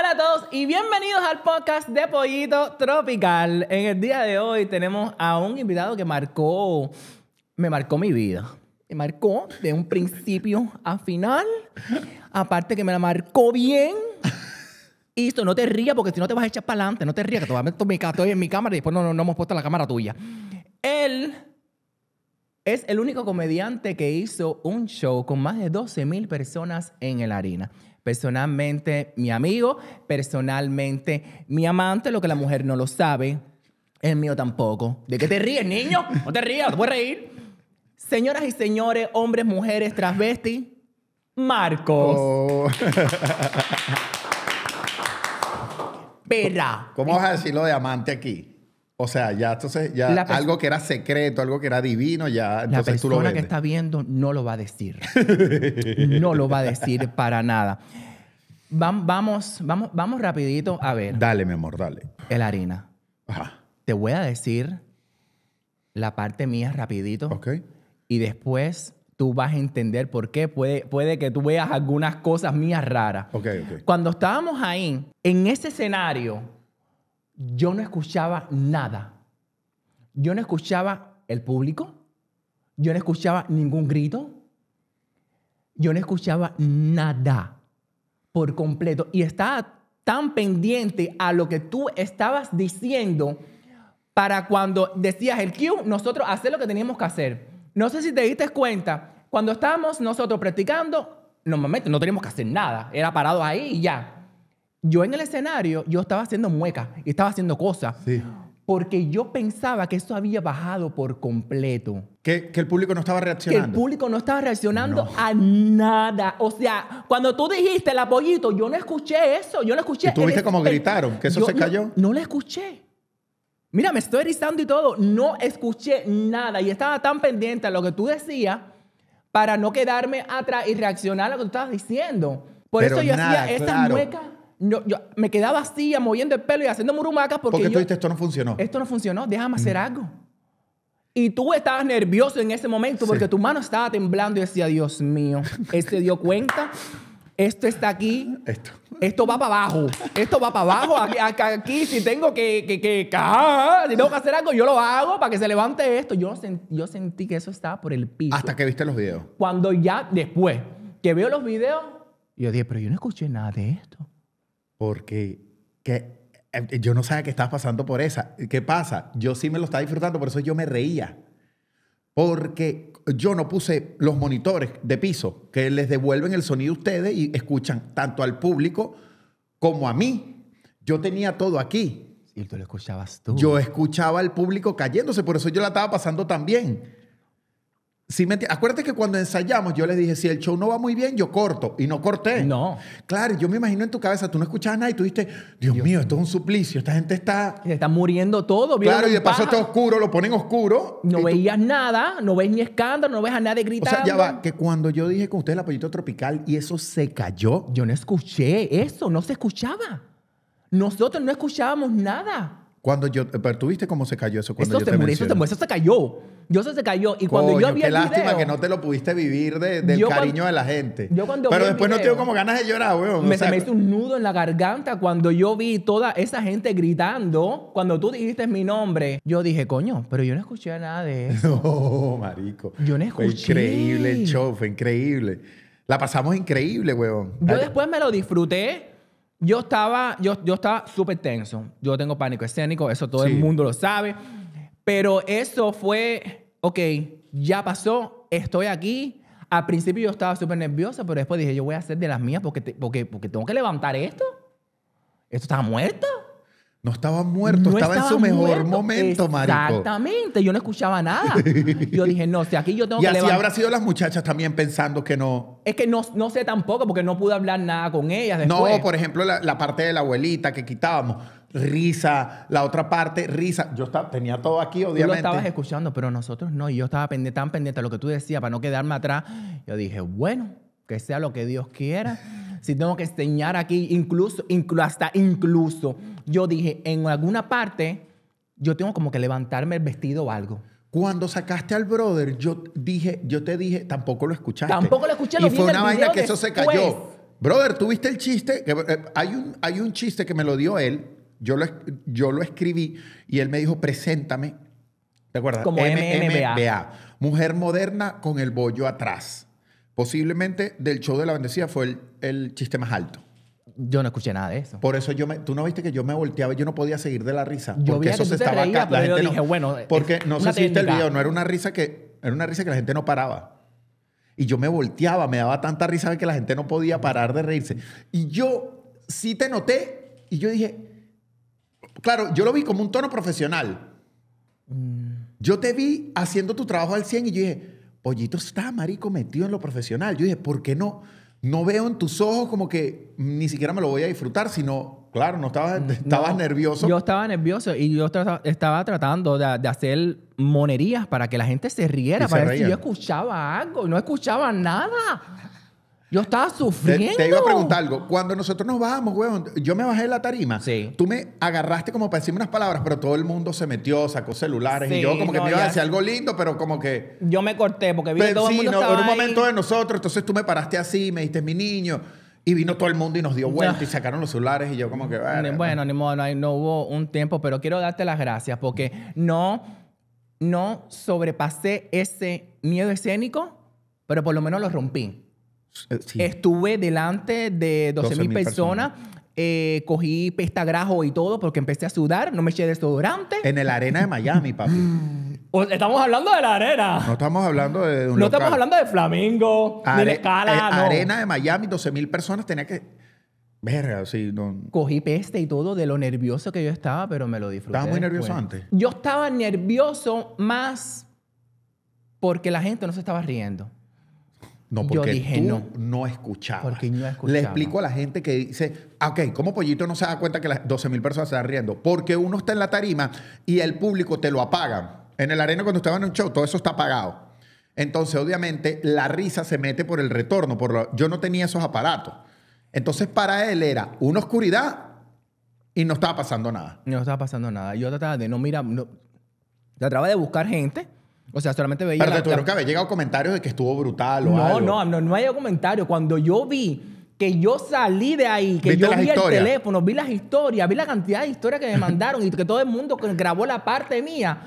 Hola a todos y bienvenidos al podcast de Pollito Tropical. En el día de hoy tenemos a un invitado que marcó, me marcó mi vida. Me marcó de un principio a final. Aparte que me la marcó bien. Y esto, no te rías porque si no te vas a echar para adelante. No te rías que todavía estoy en mi cámara y después no, hemos puesto la cámara tuya. Él es el único comediante que hizo un show con más de 12 mil personas en el Arena personalmente mi amigo, personalmente mi amante, lo que la mujer no lo sabe, el mío tampoco. ¿De qué te ríes, niño? No te rías, no te puedes reír. Señoras y señores, hombres, mujeres, transvestis, Marcos. Oh. Perra. ¿Cómo vas a decir lo de amante aquí? O sea, ya entonces, ya algo que era secreto, algo que era divino, ya entonces La persona que está viendo no lo va a decir. no lo va a decir para nada. Vamos, vamos, vamos rapidito a ver. Dale, mi amor, dale. El harina. Ajá. Te voy a decir la parte mía rapidito. Ok. Y después tú vas a entender por qué. Puede, puede que tú veas algunas cosas mías raras. Ok, ok. Cuando estábamos ahí, en ese escenario yo no escuchaba nada. Yo no escuchaba el público, yo no escuchaba ningún grito, yo no escuchaba nada por completo y estaba tan pendiente a lo que tú estabas diciendo para cuando decías el cue, nosotros hacer lo que teníamos que hacer. No sé si te diste cuenta, cuando estábamos nosotros practicando, normalmente no teníamos que hacer nada, era parado ahí y ya yo en el escenario, yo estaba haciendo muecas y estaba haciendo cosas. Porque yo pensaba que eso había bajado por completo. Que, el público no estaba reaccionando. Que el público no estaba reaccionando a nada. O sea, cuando tú dijiste el apoyito, yo no escuché eso. Yo no escuché. ¿Y tú viste cómo gritaron? ¿Que eso se cayó? No, le escuché. Mira, me estoy erizando y todo. No escuché nada. Y estaba tan pendiente a lo que tú decías para no quedarme atrás y reaccionar a lo que tú estabas diciendo. Por eso yo hacía esta muecas yo, yo me quedaba así, moviendo el pelo y haciendo murumacas porque. Porque tú dijiste, esto no funcionó. Esto no funcionó, déjame mm. hacer algo. Y tú estabas nervioso en ese momento porque tu mano estaba temblando y decía, Dios mío, él se dio cuenta. Esto está aquí. Esto. Esto va para abajo. Esto va para abajo. Aquí, aquí si tengo que, si tengo que hacer algo, yo lo hago para que se levante esto. Yo, yo sentí que eso estaba por el piso. Hasta que viste los videos. Cuando ya después que veo los videos, yo dije, pero yo no escuché nada de esto porque eh, eh, yo no sabía que estabas pasando por esa. ¿Qué pasa? Yo sí me lo estaba disfrutando, por eso yo me reía. Porque yo no puse los monitores de piso que les devuelven el sonido a ustedes y escuchan tanto al público como a mí. Yo tenía todo aquí. Y tú lo escuchabas tú. Yo escuchaba al público cayéndose, por eso yo la estaba pasando también. Sí, me Acuérdate que cuando ensayamos, yo les dije, si el show no va muy bien, yo corto. Y no corté. No. Claro, yo me imagino en tu cabeza, tú no escuchabas nada y tú dijiste, Dios, mío, esto es un suplicio. Esta gente está... está muriendo todo. Claro, y de paso está oscuro, lo ponen oscuro. No veías nada, no ves ni escándalo, no ves a nadie gritando. O sea, ya va, que cuando yo dije con ustedes el apoyito tropical y eso se cayó. Yo no escuché eso, no se escuchaba. Nosotros no escuchábamos nada. Cuando yo, pero tuviste cómo se cayó eso cuando yo te, Eso se cayó. Yo se cayó. Y cuando yo vi qué lástima que no te lo pudiste vivir del cariño de la gente. Yo cuando pero después no tengo como ganas de llorar, weón. Me, o me hizo un nudo en la garganta cuando yo vi toda esa gente gritando. Cuando tú dijiste mi nombre, yo dije, coño, pero yo no escuché nada de eso. No, marico. Yo no escuché. Fue increíble el show, fue increíble. La pasamos increíble, weón. Yo después me lo disfruté yo estaba, yo, yo estaba súper tenso. Yo tengo pánico escénico, eso todo el mundo lo sabe. Pero eso fue, ok, ya pasó, estoy aquí. Al principio yo estaba súper nerviosa, pero después dije, yo voy a hacer de las mías porque, porque, porque tengo que levantar esto. Esto estaba muerto. No estaba muerto, estaba, en su mejor momento, marico. Exactamente, yo no escuchaba nada. Yo dije, no, o aquí yo tengo y así habrá sido las muchachas también pensando que no... Es que no, no sé tampoco, porque no pude hablar nada con ellas después. No, por ejemplo, la, parte de la abuelita que quitábamos. Risa, la otra parte, risa. Yo tenía todo aquí, obviamente. Tú lo estabas escuchando, pero nosotros no. Y yo estaba tan pendiente a lo que tú decías para no quedarme atrás. Yo dije, bueno que sea lo que Dios quiera. Si tengo que enseñar aquí, incluso, incluso, hasta incluso, yo dije, en alguna parte, yo tengo como que levantarme el vestido o algo. Cuando sacaste al brother, yo dije, yo te dije, tampoco lo escuchaste. Tampoco lo escuché. Lo y fue una vaina que eso se cayó. Brother, ¿tuviste el chiste? Eh, hay, un, hay un chiste que me lo dio él. Yo lo, yo lo escribí y él me dijo, preséntame. ¿Te acuerdas? Como B MMBA. Mujer moderna con el bollo atrás. Posiblemente del show de la bendecida fue el, chiste más alto. Yo no escuché nada de eso. Por eso yo me, tú no viste que yo me volteaba y yo no podía seguir de la risa. Yo porque eso se estaba dije, no, bueno, porque no sé si viste el video, no era una risa que era una risa que la gente no paraba. Y yo me volteaba, me daba tanta risa que la gente no podía parar de reírse. Y yo sí te noté y yo dije, claro, yo lo vi como un tono profesional. Mm. Yo te vi haciendo tu trabajo al 100 y yo dije, Pollito está, marico, metido en lo profesional. Yo dije, ¿por qué no? No veo en tus ojos como que ni siquiera me lo voy a disfrutar, sino, claro, no mm, estabas, nervioso. Yo estaba nervioso y yo estaba, tratando de, hacer monerías para que la gente se riera, para que yo escuchaba algo y no escuchaba nada. Yo estaba sufriendo. Te, iba a preguntar algo. Cuando nosotros nos bajamos, weón, yo me bajé de la tarima. Sí. Tú me agarraste como para decirme unas palabras, pero todo el mundo se metió, sacó celulares. y yo como que me iba a decir algo lindo, pero como que. Yo me corté porque vi todo el mundo. en un momento de nosotros, entonces tú me paraste así, me diste mi niño. Y vino todo el mundo y nos dio vuelta y sacaron los celulares y yo como que... Bueno, ni modo, no, no hubo un tiempo, pero quiero darte las gracias porque no, no sobrepasé ese miedo escénico, pero por lo menos lo rompí. Eh, Estuve delante de 12 mil personas. Eh, cogí pesta cogí y todo porque empecé a sudar, no me eché desodorante. En el arena de Miami, papi. Mm. estamos hablando de la arena. No estamos hablando de un No estamos hablando de Flamingo, de la escala. Eh, no. Arena de Miami, 12 mil personas, tenía que... Verga, sí, Cogí peste y todo de lo nervioso que yo estaba, pero me lo disfruté. ¿Estabas muy nervioso antes? Yo estaba nervioso más porque la gente no se estaba riendo. No, porque tú no. escuchabas. Porque escuchaba. Le explico a la gente que dice, ah, ok, ¿cómo Pollito no se da cuenta que las 12 mil personas se están riendo? Porque uno está en la tarima y el público te lo apaga. En el arena cuando estaban en un show, todo eso está apagado. Entonces, obviamente, la risa se mete por el retorno. Por Yo no tenía esos aparatos. Entonces, para él era una oscuridad y no estaba pasando nada. No estaba pasando nada. Yo trataba de no mirar, no... trataba de buscar gente o sea, solamente veía. Pero te llegado comentarios de que estuvo brutal o no, algo. No, no, no hay llegado Cuando yo vi que yo salí de ahí, que yo vi el teléfono, vi las historias, vi la cantidad de historias que me mandaron y que todo el mundo grabó la parte mía.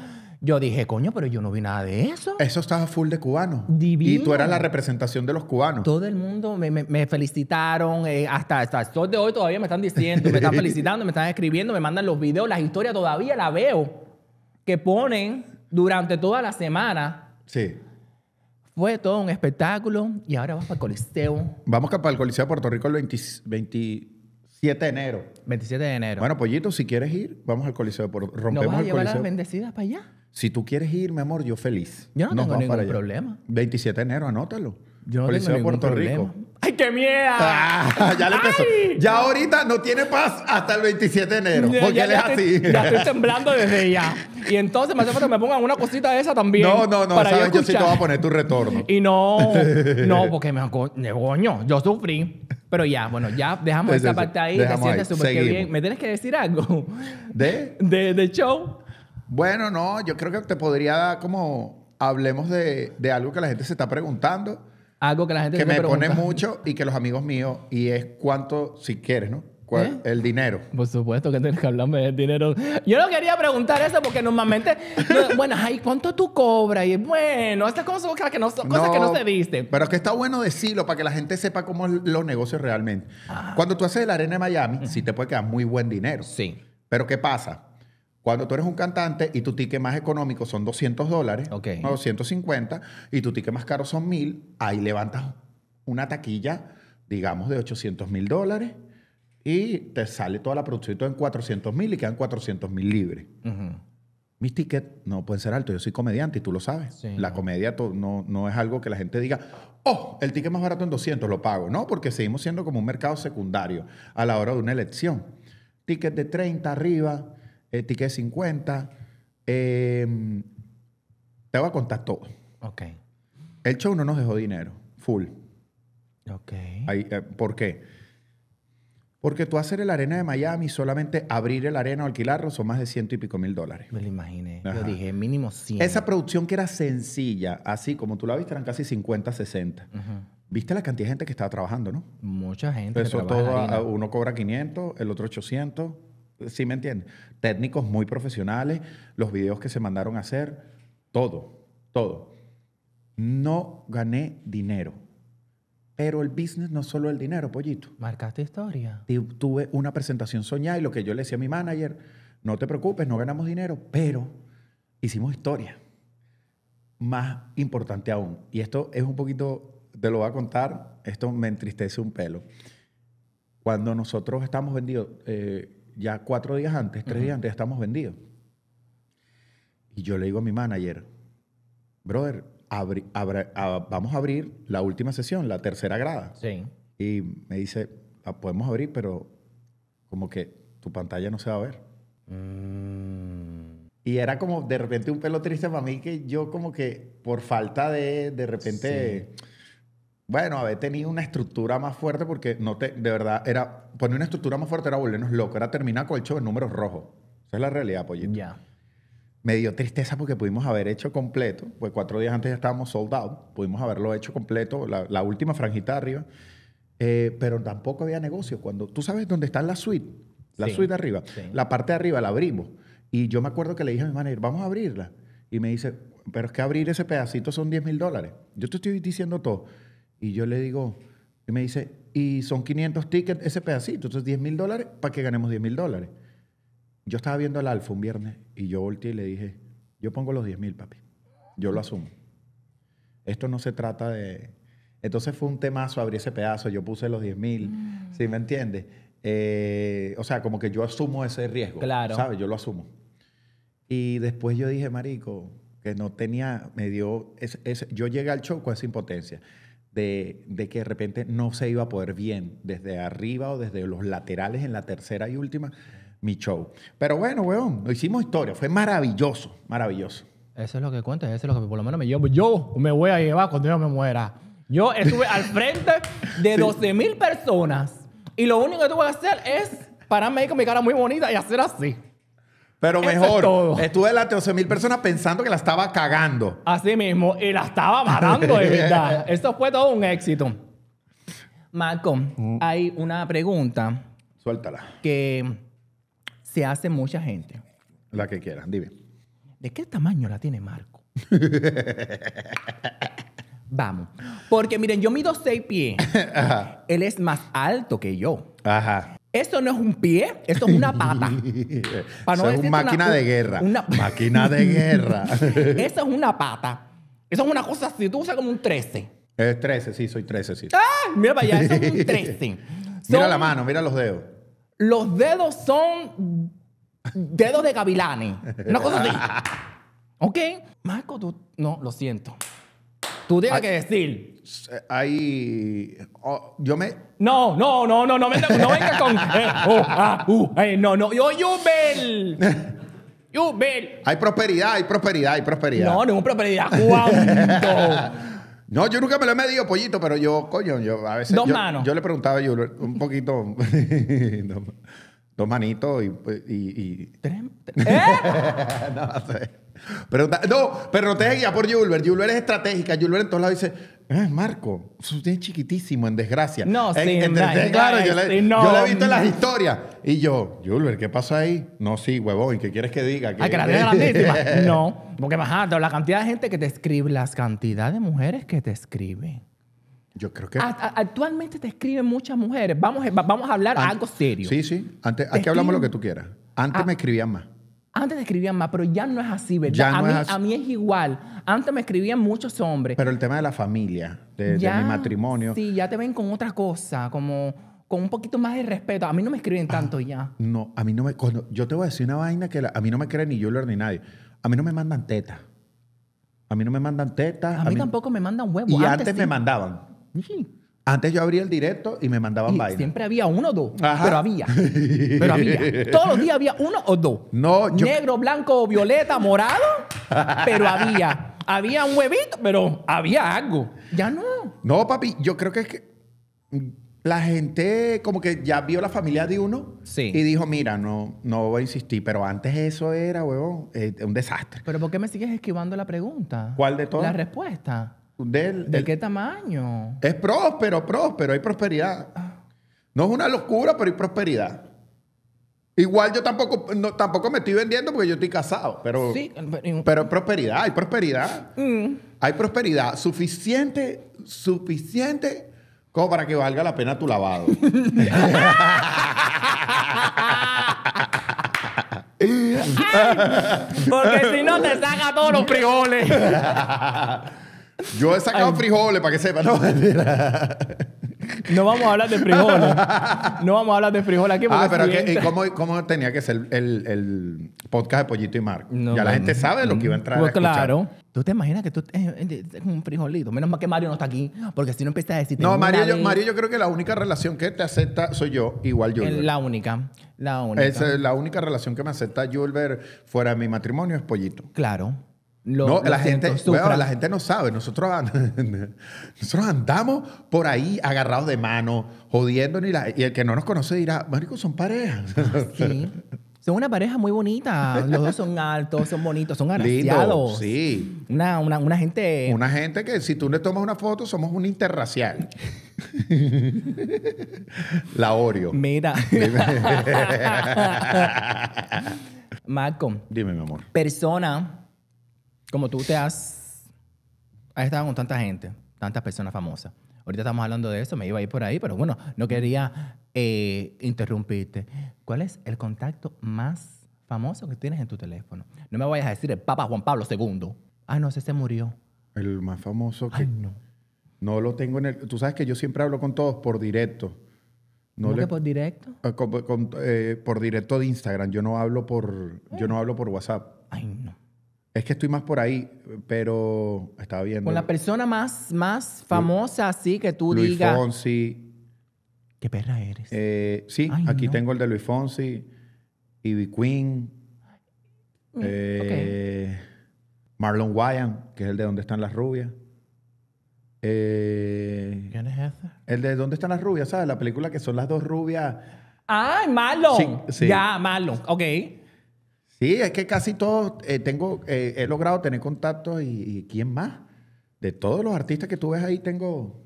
Yo dije, coño, pero yo no vi nada de eso. Eso estaba full de cubanos. Divino. Y tú eras la representación de los cubanos. Todo el mundo me, felicitaron. Eh, hasta, hasta de hoy todavía me están diciendo, me están felicitando, me están escribiendo, me mandan los videos, las historias todavía la veo. Que ponen durante toda la semana. Sí. Fue todo un espectáculo y ahora vas para el Coliseo. Vamos para el Coliseo de Puerto Rico el 27 de enero. 27 de enero. Bueno, Pollito, si quieres ir, vamos al Coliseo de Puerto Rico. Rompemos ¿Nos vas a llevar las bendecidas para allá? Si tú quieres ir, mi amor, yo feliz. Yo no tengo ningún problema. 27 de enero, anótalo. Yo no tengo ningún Puerto Rico. ¡Ay, qué mierda! Ah, ya le empezó. Ya ahorita no tiene paz hasta el 27 de enero. porque ya, es así. ya estoy temblando desde ya. Y entonces me hace falta que me pongan una cosita de esa también. No, no, no. sabes, yo, sí te voy a poner tu retorno. Y no, no, porque me coño, yo sufrí. Pero ya, bueno, ya dejamos esa parte ahí. Te sientes súper bien. ¿Me tienes que decir algo? ¿De? ¿De? ¿De show? Bueno, no, yo creo que te podría dar como... Hablemos de, de algo que la gente se está preguntando algo que la gente que me, pone mucho y que los amigos míos y es cuánto si quieres, ¿no? ¿Eh? El dinero. Por supuesto que tienes que hablarme del dinero. Yo no quería preguntar eso porque normalmente, bueno, ay, ¿cuánto tú cobras? Y bueno, estas cosas que no, cosas que no se viste. Pero es que está bueno decirlo para que la gente sepa cómo es los negocios realmente. Ah. Cuando tú haces el arena de Miami, sí te puede quedar muy buen dinero. Sí. Pero ¿qué pasa? Cuando tú eres un cantante y tu ticket más económico son 200 dólares, o 250, y tu ticket más caro son 1000, ahí levantas una taquilla, digamos, de 800 mil dólares y te sale toda la producción en 400 mil y quedan 400 mil libres. Mis tickets no pueden ser altos. Yo soy comediante y tú lo sabes. la comedia no, no es algo que la gente diga, oh, el ticket más barato en 200 lo pago. No, porque seguimos siendo como un mercado secundario a la hora de una elección. Ticket de 30 arriba eh, Etiqué 50. Em, te voy a contar todo. Ok. El show no nos dejó dinero, full. Ok. Eh, ¿Por qué? Porque tú hacer el arena de Miami, solamente abrir el arena o alquilarlo son más de ciento y pico mil dólares. Me lo imaginé. Yo dije, mínimo 100. Esa producción que era sencilla, así como tú la viste, eran casi 50, 60. Viste la cantidad de gente que estaba trabajando, ¿no? Mucha gente. Eso todo, ah, uno cobra 500, el otro 800, ¿sí me entiendes? Técnicos muy profesionales, los videos que se mandaron a hacer, todo, todo. No gané dinero. Pero el business no solo el dinero, pollito. Marcaste historia. Tuve una presentación soñada y lo que yo le decía a mi manager, no te preocupes, no ganamos dinero, pero hicimos historia. Más importante aún, y esto es un poquito, te lo voy a contar, esto me entristece un pelo. Cuando nosotros estamos vendidos, eh, ya cuatro días antes, tres días antes, ya estamos vendidos. Y yo le digo a mi manager, brother, abri, vamos a abrir la última sesión, la tercera grada. Sí. Y me dice, la podemos abrir, pero como que tu pantalla no se va a ver. Mm. Y era como de repente un pelo triste para mí que yo como que por falta de de repente bueno, haber tenido una estructura más fuerte porque no te, de verdad, era poner una estructura más fuerte era volvernos locos. era terminar con el show en números rojos. Esa es la realidad, pollito. Ya. Me dio tristeza porque pudimos haber hecho completo, pues cuatro días antes ya estábamos sold out, pudimos haberlo hecho completo, la, última franjita arriba, eh, pero tampoco había negocio. Cuando tú sabes dónde está la suite, la suite de arriba, la parte de arriba la abrimos. Y yo me acuerdo que le dije a mi manager, vamos a abrirla. Y me dice, pero es que abrir ese pedacito son 10 mil dólares. Yo te estoy diciendo todo. Y yo le digo, y me dice, y son 500 tickets ese pedacito, entonces 10 mil dólares para que ganemos 10 mil dólares. Yo estaba viendo el Alfa un viernes y yo volteé y le dije, yo pongo los 10 mil, papi. Yo lo asumo. Esto no se trata de... Entonces fue un temazo, abrí ese pedazo, yo puse los 10 mil, mm. ¿sí me entiendes? Eh, o sea, como que yo asumo ese riesgo. Claro. ¿Sabes? Yo lo asumo. Y después yo dije, marico, que no tenía, me dio, yo llegué al show con esa impotencia de, de, que de repente no se iba a poder bien desde arriba o desde los laterales en la tercera y última, mi show. Pero bueno, weón, lo hicimos historia, fue maravilloso, maravilloso. Eso es lo que cuenta, eso es lo que por lo menos me llevo. Yo me voy a llevar cuando yo me muera. Yo estuve al frente de 12 mil personas y lo único que tuve que hacer es pararme ahí con mi cara muy bonita y hacer así. Pero mejor, estuve delante de 12 mil personas pensando que la estaba cagando. Así mismo, y la estaba matando de verdad. Esto fue todo un éxito. Marco, hay una pregunta. Suéltala. Que se hace mucha gente. La que quieran, dime. ¿De qué tamaño la tiene Marco? Vamos. Porque miren, yo mido seis pies. Él es más alto que yo. Ajá. Eso no es un pie, esto es una pata. es una máquina de guerra. Máquina de guerra. Eso es una pata. Eso es una cosa así. Tú usas como un 13. Es 13, sí, soy 13, sí. ¡Ah! Mira para allá, eso es un 13. Mira la mano, mira los dedos. Los dedos son dedos de gavilani. Una cosa así. ¿Ok? Marco, tú... No, lo siento. Tú tienes que decir hay. Oh, yo me. No, no, no, no, no, venga, con. Eh, oh, ah, uh, eh, no, no, yo, Jubel. Hay prosperidad, hay prosperidad, hay prosperidad. No, no, prosperidad. No, yo nunca me lo he medido, pollito, pero yo, coño, yo a veces. Dos yo, manos. Yo le preguntaba yo un poquito. dos, manitos y. y, y... ¿Eh? no sé no, pero no te guía por Julber. Julber es estratégica. Julber en todos lados dice, eh, Marco, usted es chiquitísimo, en desgracia. No, sí, claro, yo le, he visto en las historias. Y yo, Julber, ¿qué pasa ahí? No, sí, huevón, ¿y qué quieres que diga? Ay, ah, que la no, porque la cantidad de gente que te escribe, las cantidad de mujeres que te escriben. Yo creo que. actualmente te escriben muchas mujeres. Vamos, eh, vamos a hablar algo serio. Sí, sí. Antes, aquí hablamos lo que tú quieras. Antes me escribían más. Antes escribían más, pero ya no es así, ¿verdad? a, mí, es igual. Antes me escribían muchos hombres. Pero el tema de la familia, de, mi matrimonio. Sí, ya te ven con otra cosa, como con un poquito más de respeto. A mí no me escriben ah, tanto ya. No, a mí no me. yo te voy a decir una vaina que a mí no me creen ni yo ni nadie. A mí no me mandan tetas. A mí no me mandan tetas. A, mí, tampoco me mandan huevos. Y antes, me mandaban. Antes yo abría el directo y me mandaban baile. Siempre había uno o dos. Pero había. Pero había. Todos los días había uno o dos. No, Negro, blanco, violeta, morado. Pero había. Había un huevito, pero había algo. Ya no. No, papi, yo creo que es que la gente como que ya vio la familia de uno sí. y dijo, mira, no, no voy a insistir, pero antes eso era, huevón, eh, un desastre. Pero ¿por qué me sigues esquivando la pregunta? ¿Cuál de todas? La respuesta. ¿De qué tamaño? Es próspero, próspero, hay prosperidad. No es una locura, pero hay prosperidad. Igual yo tampoco, tampoco me estoy vendiendo porque yo estoy casado, pero, sí, pero, prosperidad, hay prosperidad. Mm. Hay prosperidad suficiente, suficiente como para que valga la pena tu lavado. porque si no te saca todos los frijoles. Yo he sacado frijoles para que sepa, no vamos a hablar de frijoles. No vamos a hablar de frijoles aquí. ah, pero ¿y cómo, tenía que ser el, podcast de Pollito y Marco? ya la gente sabe lo que iba a entrar. Pues claro. ¿Tú te imaginas que tú es eh, eh, eh, un frijolito? Menos mal que Mario no está aquí, porque si no empiezas a decir. No, Mario yo, Mario, yo creo que la única relación que te acepta soy yo, igual yo. La única. La única. la única relación que me acepta ver fuera de mi matrimonio es Pollito. Claro no, la gente, la gente no sabe. Nosotros, nosotros andamos por ahí agarrados de mano, jodiendo y, y el que no nos conoce dirá, marico, son parejas. Sí. Son una pareja muy bonita. Los dos son altos, son bonitos, son agraciados. sí. Una, gente... Una gente que si tú le tomas una foto, somos un interracial. la orio Mira. Marco. Dime, mi amor. Persona como tú te has, Ahí estado con tanta gente, tantas personas famosas. Ahorita estamos hablando de eso, me iba a ir por ahí, pero bueno, no quería eh, interrumpirte. ¿Cuál es el contacto más famoso que tienes en tu teléfono? No me vayas a decir el Papa Juan Pablo II. Ah, no, ese se murió. El más famoso que... Ay, no. No lo tengo en el... Tú sabes que yo siempre hablo con todos por directo. No qué por directo? Ah, eh, por directo de Instagram. Yo no hablo por, yo no eh. hablo por WhatsApp. Ay, no. Es que estoy más por ahí, pero estaba viendo. Con la persona más, más famosa, así que tú digas. Luis Fonsi. ¿Qué perra eres? Eh, sí, aquí tengo el de Luis Fonsi, Ivy Queen, mm, eh, Marlon Wyan, que es el de Dónde están las rubias. Eh, ¿Quién es ese? El de ¿Dónde están las rubias? ¿Sabes? La película que son las dos rubias. ¡Ah, Marlon! Sí, Ya, Marlon. Ok. Sí, es que casi todos eh, tengo, eh, he logrado tener contacto y, quién más. De todos los artistas que tú ves ahí tengo,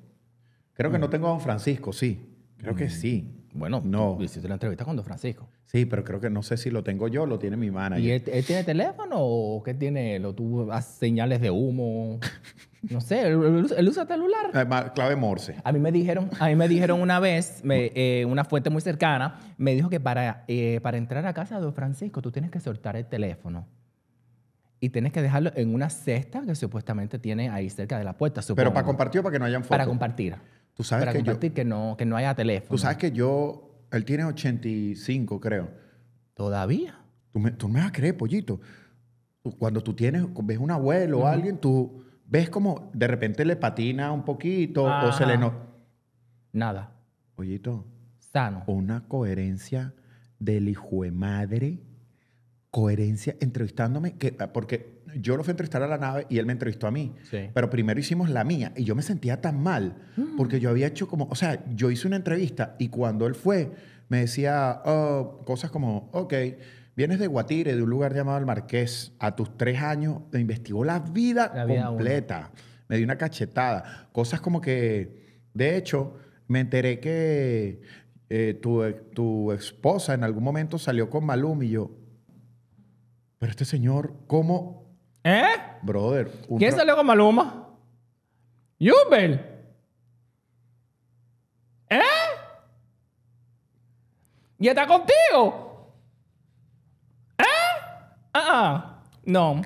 creo que no tengo a Don Francisco, sí, creo que sí. Bueno, no. hiciste la entrevista con Don Francisco. Sí, pero creo que no sé si lo tengo yo, lo tiene mi manager. ¿Y él, tiene teléfono o qué tiene? ¿Lo tuvo señales de humo? No sé, él, usa celular. Ah, clave Morse. A mí me dijeron, a mí me dijeron una vez, me, eh, una fuente muy cercana, me dijo que para, eh, para entrar a casa de Don Francisco tú tienes que soltar el teléfono y tienes que dejarlo en una cesta que supuestamente tiene ahí cerca de la puerta. Pero para compartir o para que no hayan Para compartir. Tú sabes que compartir yo, que, no, que no haya teléfono. Tú sabes que yo, él tiene 85, creo. ¿Todavía? Tú me, me vas a creer, pollito. Cuando tú tienes, ves un abuelo o alguien, tú ves como de repente le patina un poquito o se le no... Nada. Pollito. Sano. Una coherencia del hijo de madre coherencia entrevistándome, que, ah, porque yo lo fui a entrevistar a la nave y él me entrevistó a mí. Pero primero hicimos la mía y yo me sentía tan mal mm. porque yo había hecho como, o sea, yo hice una entrevista y cuando él fue me decía oh", cosas como, ok, vienes de Guatire, de un lugar llamado El Marqués, a tus tres años te investigó la vida, completa. Me dio una cachetada. Cosas como que, de hecho, me enteré que eh, tu, tu esposa en algún momento salió con Malum y yo, pero este señor, ¿cómo? ¿Eh? Brother. ¿Quién salió con Maluma? Jubel. ¿Eh? ¿Y está contigo? ¿Eh? Ah, uh no.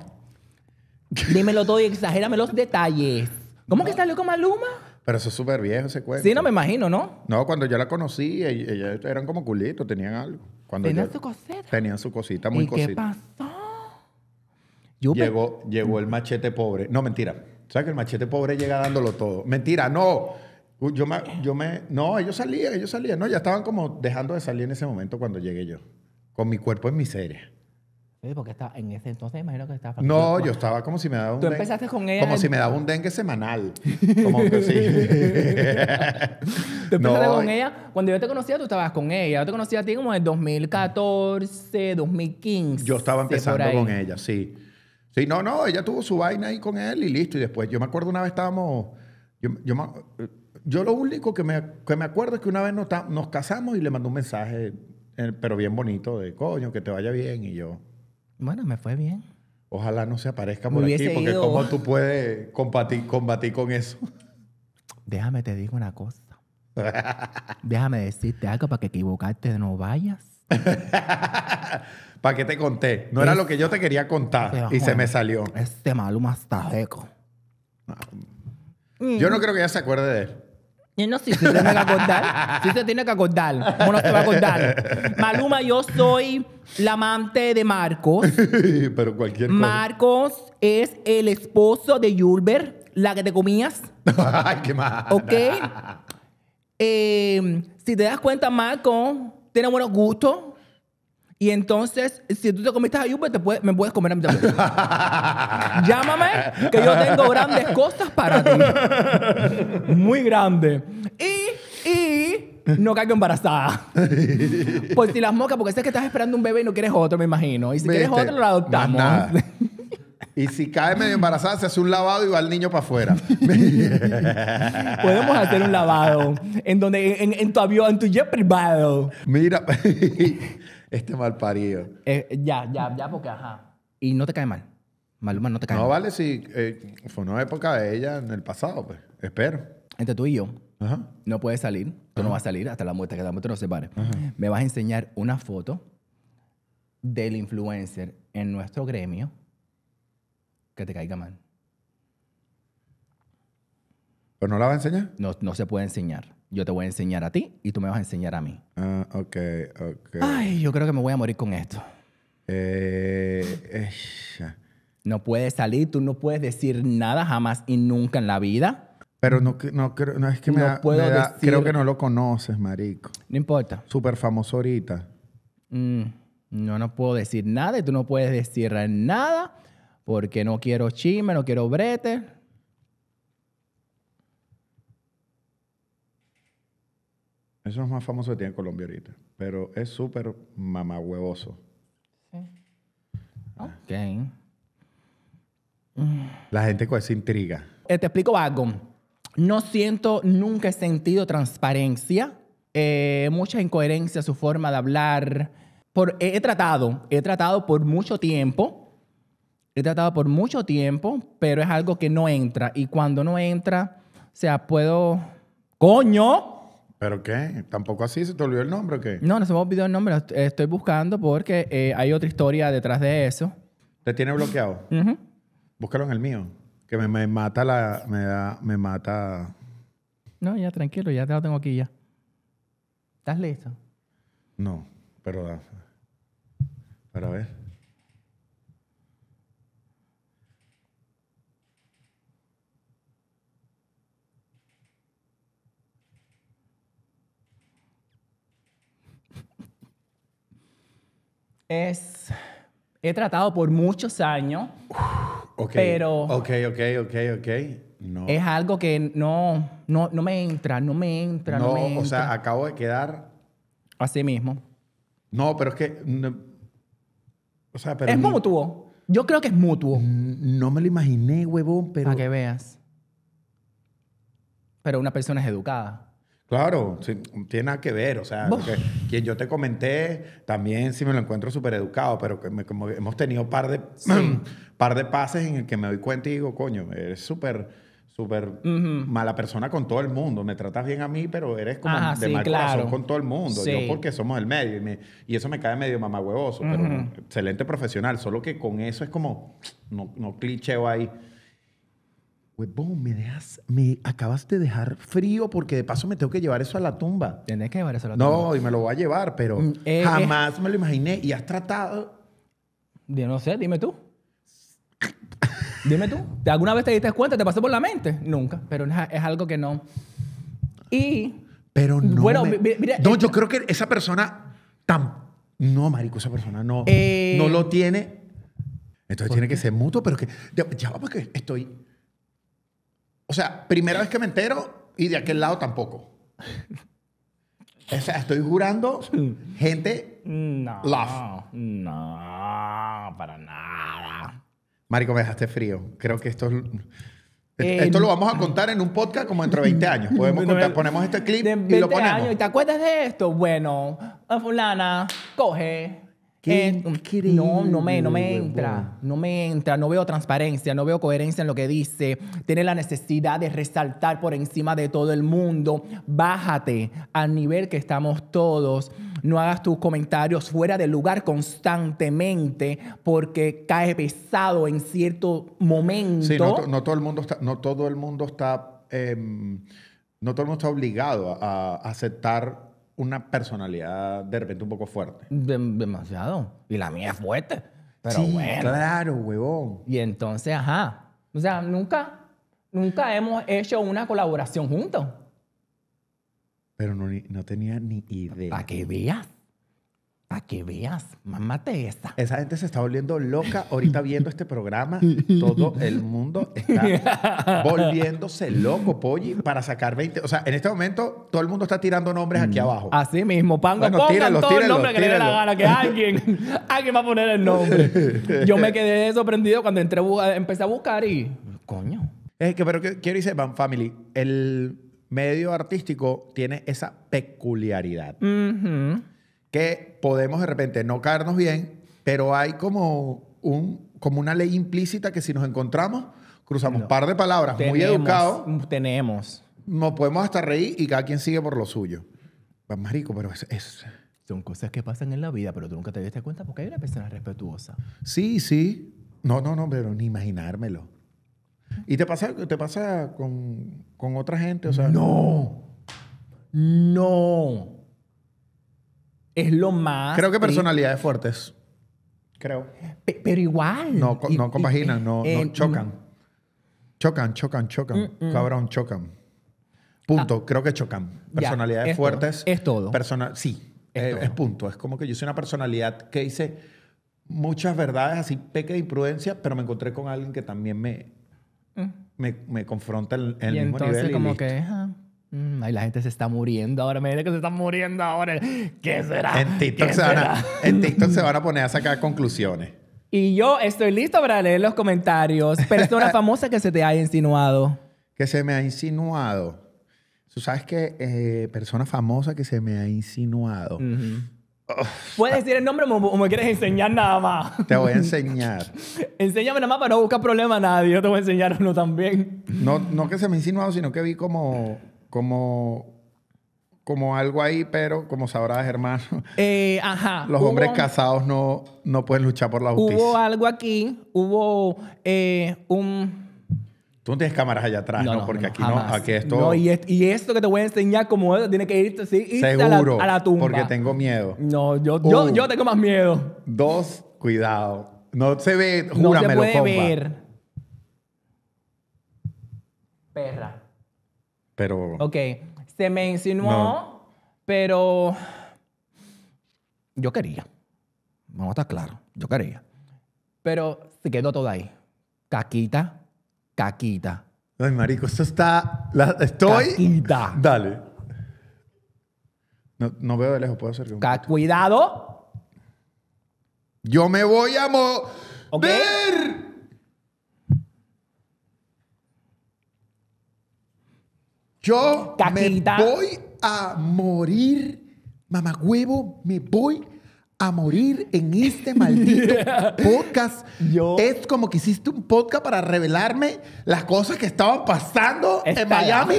Dímelo todo y exagérame los detalles. ¿Cómo que salió con Maluma? Pero eso es súper viejo ese cuento. Sí, no me imagino, ¿no? No, cuando yo la conocí, ellas eran como culitos, tenían algo. Cuando tenían su cosita. Tenían su cosita muy cosita. ¿Qué pasó? llegó, el mm. machete pobre. No, mentira. ¿Sabes que el machete pobre llega dándolo todo? Mentira, no. Yo me, yo me, no, ellos salían, ellos salían. No, ya estaban como dejando de salir en ese momento cuando llegué yo. Con mi cuerpo en miseria. porque está, en ese entonces imagino que estaba... No, yo estaba como si me daba un... Tú empezaste con ella... Como si me daba un dengue semanal. Como que sí. empezaste con eh. ella... Cuando yo te conocía, tú estabas con ella. Yo te conocía a ti como en 2014, 2015. Yo estaba empezando con ella, sí. Sí, no, no, ella tuvo su vaina ahí con él y listo. Y después, yo me acuerdo una vez estábamos. Yo, lo único que me, acuerdo es que una vez nos, nos casamos y le mandó un mensaje, eh, pero bien bonito, de coño, que te vaya bien. Y yo. Bueno, me fue bien. Ojalá no se aparezca por aquí, porque ¿cómo tú puedes combatir, combatir con eso? Déjame te digo una cosa. Déjame decirte algo para que equivocarte no vayas. ¿Para qué te conté? No era lo que yo te quería contar y se me salió. Este Maluma está seco. Ah, yo no creo que ella se acuerde de él. Yo no, si se tiene que acordar. si se tiene que acordar. ¿Cómo no va a acordar? Maluma, yo soy la amante de Marcos. Pero cualquier Marcos es el esposo de Yulber, la que te comías. Ay, qué mal. ¿Ok? Eh, si te das cuenta, Marcos tiene buenos gustos. Y entonces, si tú te comiste a pues te me puedes comer a mi también. Llámame, que yo tengo grandes cosas para ti. Muy grandes. Y, y no caigo embarazada. pues si las mocas, porque sé que estás esperando un bebé y no quieres otro, me imagino. Y si quieres otro, lo adoptamos. Y si cae medio embarazada, se hace un lavado y va el niño para afuera. Podemos hacer un lavado en donde en, tu avión, en tu jet privado. Mira, este mal parido. Eh, ya, ya, ya, porque ajá. Y no te cae mal. Maluma no te cae mal. No vale si eh, fue una época de ella en el pasado, pues. Espero. Entre tú y yo. Ajá. No puedes salir. Tú no vas a salir hasta la muerte, que la muerte no separe. Me vas a enseñar una foto del influencer en nuestro gremio que te caiga mal. ¿Pero no la va a enseñar? No, no se puede enseñar. Yo te voy a enseñar a ti y tú me vas a enseñar a mí. Ah, ok, ok. Ay, yo creo que me voy a morir con esto. Eh, no puedes salir, tú no puedes decir nada jamás y nunca en la vida. Pero no, es que me, no puedo Creo que no lo conoces, marico. No importa. Súper famoso ahorita. Mm, no, no puedo decir nada y tú no puedes decir nada porque no quiero chisme, no quiero brete. Eso es lo más famoso que tiene Colombia ahorita, pero es súper mamagüevoso. Sí. Ah. Ok. La gente con esa intriga. Eh, te explico algo. No siento, nunca he sentido transparencia, eh, mucha incoherencia su forma de hablar. Por, he tratado, he tratado por mucho tiempo tratado por mucho tiempo, pero es algo que no entra. Y cuando no entra, o sea, puedo... ¡Coño! ¿Pero qué? ¿Tampoco así? ¿Se te olvidó el nombre o qué? No, no se me olvidó el nombre. Estoy buscando porque eh, hay otra historia detrás de eso. ¿Te tiene bloqueado? buscaron Búscalo en el mío. Que me, mata la... Me, da, me mata... No, ya tranquilo, ya te lo tengo aquí ya. ¿Estás listo? No, pero... Para ver. es... He tratado por muchos años, pero... Ok, ok, ok, ok. No. Es algo que no, no, me entra, no me entra, no, me entra. O sea, acabo de quedar... Así mismo. No, pero es que... o sea, pero es mutuo. Yo creo que es mutuo. No me lo imaginé, huevón, pero... Para que veas. Pero una persona es educada. Claro, tiene nada que ver. O sea, quien yo te comenté, también sí me lo encuentro súper educado, pero que como hemos tenido par de, par de pases en el que me doy cuenta y digo, coño, eres súper, super mala persona con todo el mundo. Me tratas bien a mí, pero eres como de mal corazón con todo el mundo. Yo porque somos el medio y, eso me cae medio mamagüevoso, pero excelente profesional. Solo que con eso es como, no, no ahí me dejas, me acabas de dejar frío porque de paso me tengo que llevar eso a la tumba. Tienes que llevar eso a la tumba. No, y me lo voy a llevar, pero mm, eh, eh. jamás me lo imaginé. Y has tratado. Yo no sé, dime tú. dime tú. ¿Alguna vez te diste cuenta? ¿Te pasó por la mente? Nunca. Pero es algo que no. Y. Pero no. Bueno, mira, eh, yo creo que esa persona tan. No, marico, esa persona no. no lo tiene. Entonces tiene que ser mutuo, pero que. Ya va, porque estoy o sea, primera vez que me entero y de aquel lado tampoco. O sea, estoy jurando gente no, love. No, para nada. Marico, me dejaste frío. Creo que esto eh, Esto lo vamos a contar en un podcast como dentro de 20 años. Podemos contar, ponemos este clip y lo ponemos. Años. ¿Te acuerdas de esto? Bueno, fulana, coge no, no me, me entra, no me entra, no veo transparencia, no veo coherencia en lo que dice, tiene la necesidad de resaltar por encima de todo el mundo, bájate al nivel que estamos todos, no hagas tus comentarios fuera de lugar constantemente porque cae pesado en cierto momento. Sí, no, todo el mundo está, no todo el mundo está, em, no todo está obligado a aceptar una personalidad de repente un poco fuerte. demasiado. Y la mía es fuerte. Pero bueno. claro, huevón. Y entonces, ajá. O sea, nunca, nunca hemos hecho una colaboración juntos. Pero no, tenía ni idea. Para qué veas. Para que veas, mamate esa. Esa gente se está volviendo loca ahorita viendo este programa. Todo el mundo está volviéndose loco, Polly, para sacar 20. O sea, en este momento todo el mundo está tirando nombres aquí mm. abajo. Así mismo, Pango. Bueno, todo el nombre que le dé la gana, que alguien, alguien va a poner el nombre. Yo me quedé sorprendido cuando entré, empecé a buscar y... Coño. Es que, pero quiero decir, Van Family, el medio artístico tiene esa peculiaridad. Uh que podemos de repente no caernos bien, pero hay como, un, como una ley implícita que si nos encontramos, cruzamos un par de palabras muy educados. Mm, tenemos. Nos podemos hasta reír y cada quien sigue por lo suyo. Marico, pero es, es... Son cosas que pasan en la vida, pero tú nunca te diste cuenta porque hay una persona respetuosa. Sí, sí. No, no, no, pero ni imaginármelo. ¿Y te pasa, te pasa con, con otra gente? O sea, no. No es lo más... Creo que personalidades fuertes. Creo. Pero igual. No, no compaginan, no, eh, chocan. Chocan, chocan, chocan. Mm, mm. Cabrón, chocan. Punto. Ah. creo que chocan. Personalidades fuertes. Es todo. personal sí, eh, es, punto. Es como que yo soy una personalidad que hice muchas verdades, así peque de imprudencia, pero me encontré con alguien que también me, mm. me, confronta en, el mismo nivel. como que, ah, Mm, ay, la gente se está muriendo ahora. Me dice que se están muriendo ahora. ¿Qué será? En TikTok, se, Van a, poner a sacar conclusiones. Y yo estoy listo para leer los comentarios. Persona famosa que se te haya insinuado. Que se me ha insinuado. Tú sabes que eh, persona famosa que se me ha insinuado. ¿Puedes decir el nombre o me quieres enseñar nada más? Te voy a enseñar. Enséñame nada más para no buscar problema a nadie. Yo te voy a enseñar uno también. No, no que se me ha insinuado, sino que vi como como, como algo ahí, pero como sabrás, hermano, eh, los hombres casados no, no pueden luchar por la justicia. Hubo algo aquí, hubo eh, un... Tú no tienes cámaras allá atrás, ¿no? no, Porque aquí no, aquí esto... No, y, esto que te voy a enseñar como tiene que irte, sí, Seguro, a, la, tumba. porque tengo miedo. No, yo, yo, tengo más miedo. Dos, cuidado. No se ve, júramelo, No se puede ver. Perra pero... Ok, se me insinuó, pero yo quería. Vamos a estar claros, yo quería. Pero se quedó todo ahí. Caquita, caquita. Ay, marico, eso está... Estoy... Caquita. Dale. No, veo de lejos, puedo hacer Cuidado. Yo me voy a mover. Yo me voy a morir, mamagüevo, me voy a morir en este maldito podcast. Es como que hiciste un podcast para revelarme las cosas que estaban pasando en Miami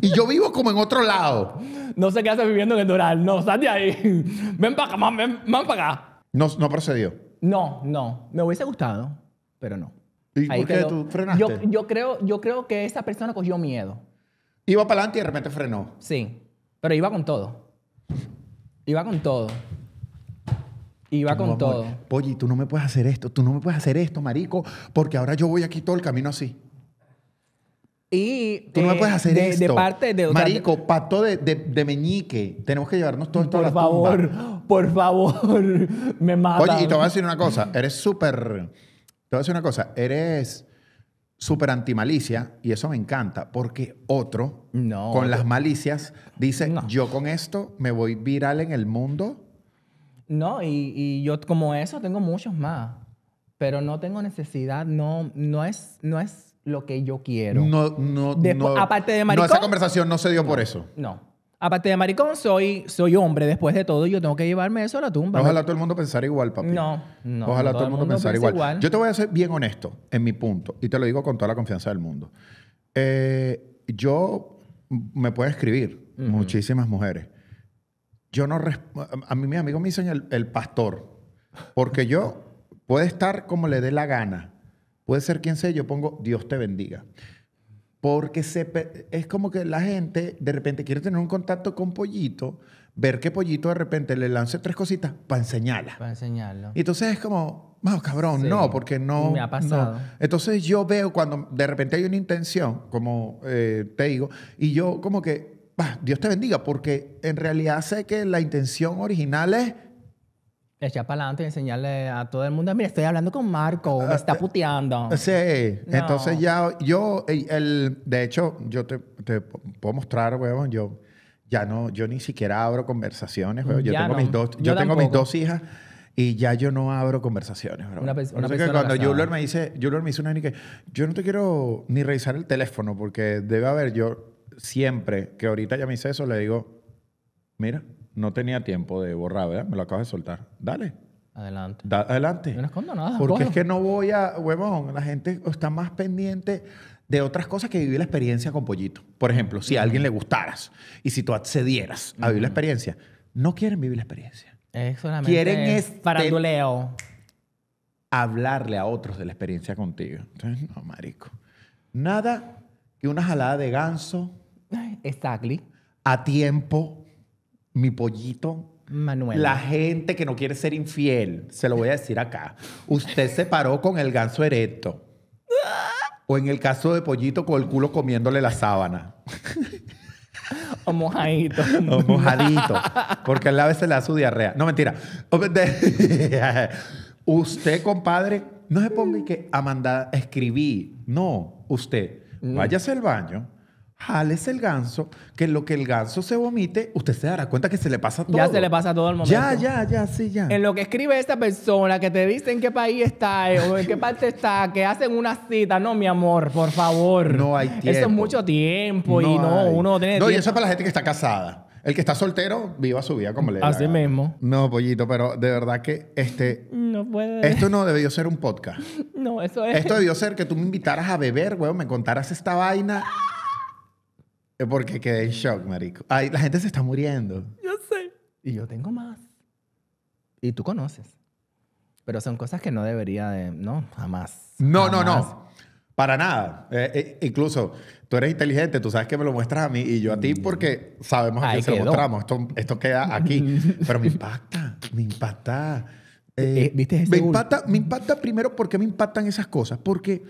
y yo vivo como en otro lado. No sé qué haces viviendo en el Doral. No, sal de ahí. Ven para acá, man, ven, para acá. No, no procedió. No, no. Me hubiese gustado, pero no. ¿Y por qué tú frenaste? creo, yo creo que esa persona cogió miedo. Iba para adelante y de repente frenó. Sí, pero iba con todo. Iba con todo. Iba con todo. Oye, tú no me puedes hacer esto, tú no me puedes hacer esto, marico, porque ahora yo voy aquí todo el camino así. Y tú no me puedes eh, hacer esto. De parte de Marico, pato de, meñique. Tenemos que llevarnos todo esto Por a la favor, por favor. Me mata. Oye, y te voy a decir una cosa. Eres súper. Te voy a decir una cosa. Eres súper antimalicia, y eso me encanta, porque otro, no, con las malicias, dice, yo con esto me voy viral en el mundo. No, y, yo como eso tengo muchos más, pero no tengo necesidad, no, no, es, no es lo que yo quiero. No, no, no Aparte de No, esa conversación no se dio por eso. No, aparte de maricón, soy, soy hombre después de todo. Yo tengo que llevarme eso a la tumba. Ojalá todo el mundo pensara igual, papi. No, no. Ojalá todo, el mundo, igual. Yo te voy a ser bien honesto en mi punto y te lo digo con toda la confianza del mundo. Eh, yo mm, me puedo escribir muchísimas mujeres. Yo no. A mí mis amigos me dicen el, pastor. Porque yo puede estar como le dé la gana. Puede ser quien sea, yo pongo Dios te bendiga porque se, es como que la gente de repente quiere tener un contacto con Pollito, ver que Pollito de repente le lance tres cositas para enseñarla. Para enseñarlo. Y entonces es como, vamos, cabrón, no, porque no. Me ha pasado. Entonces yo veo cuando de repente hay una intención, como eh, te digo, y yo como que, bah, Dios te bendiga, porque en realidad sé que la intención original es echar para adelante y enseñarle a todo el mundo, mira, estoy hablando con Marco, me ah, está puteando. Sí, entonces ya yo, el, de hecho, yo te, puedo mostrar, huevón, yo ya no, yo ni siquiera abro conversaciones, huevón. Yo tengo, mis, dos, hijas y ya yo no abro conversaciones, ¿verdad? Una, una que cuando Juller me dice, Juller me dice una que yo no te quiero ni revisar el teléfono porque debe haber yo siempre que ahorita ya me hice eso le digo, mira, no tenía tiempo de borrar, ¿verdad? Me lo acabas de soltar. Dale. Adelante. adelante. No escondo nada. Porque es que no voy a, huevón, la gente está más pendiente de otras cosas que vivir la experiencia con Pollito. Por ejemplo, si a alguien le gustaras y si tú accedieras a vivir la experiencia, no quieren vivir la experiencia. Es solamente quieren es tu Leo Hablarle a otros de la experiencia contigo. Entonces, no, marico. Nada que una jalada de ganso. Exactly. A tiempo mi pollito. Manuel. La gente que no quiere ser infiel, se lo voy a decir acá. Usted se paró con el ganso erecto. O en el caso de Pollito, con el culo comiéndole la sábana. O mojadito. O mojadito. Porque él a veces le da su diarrea. No, mentira. Usted, compadre, no se ponga que Amanda escribí. No, usted. Mm. Váyase al baño jales el ganso, que lo que el ganso se vomite, usted se dará cuenta que se le pasa todo. Ya se le pasa todo el momento. Ya, ya, ya, sí, ya. En lo que escribe esta persona, que te dice en qué país está eh, o en qué parte está, que hacen una cita. No, mi amor, por favor. No hay tiempo. Eso es mucho tiempo y no, uno tiene No, y eso es para la gente que está casada. El que está soltero, viva su vida como le Así mismo. No, pollito, pero de verdad que este. No puede. Esto no debió ser un podcast. No, eso es. Esto debió ser que tú me invitaras a beber, weón, me contaras esta vaina. Porque quedé en shock, marico. Ay, la gente se está muriendo. Yo sé. Y yo tengo más. Y tú conoces. Pero son cosas que no debería de... No, jamás. No, no, no. Para nada. Eh, eh, incluso tú eres inteligente, tú sabes que me lo muestras a mí y yo a ti porque sabemos a quién se lo mostramos. Esto, queda aquí. Pero me impacta, me impacta. Eh, ¿Viste ese me, impacta, me impacta primero porque me impactan esas cosas. Porque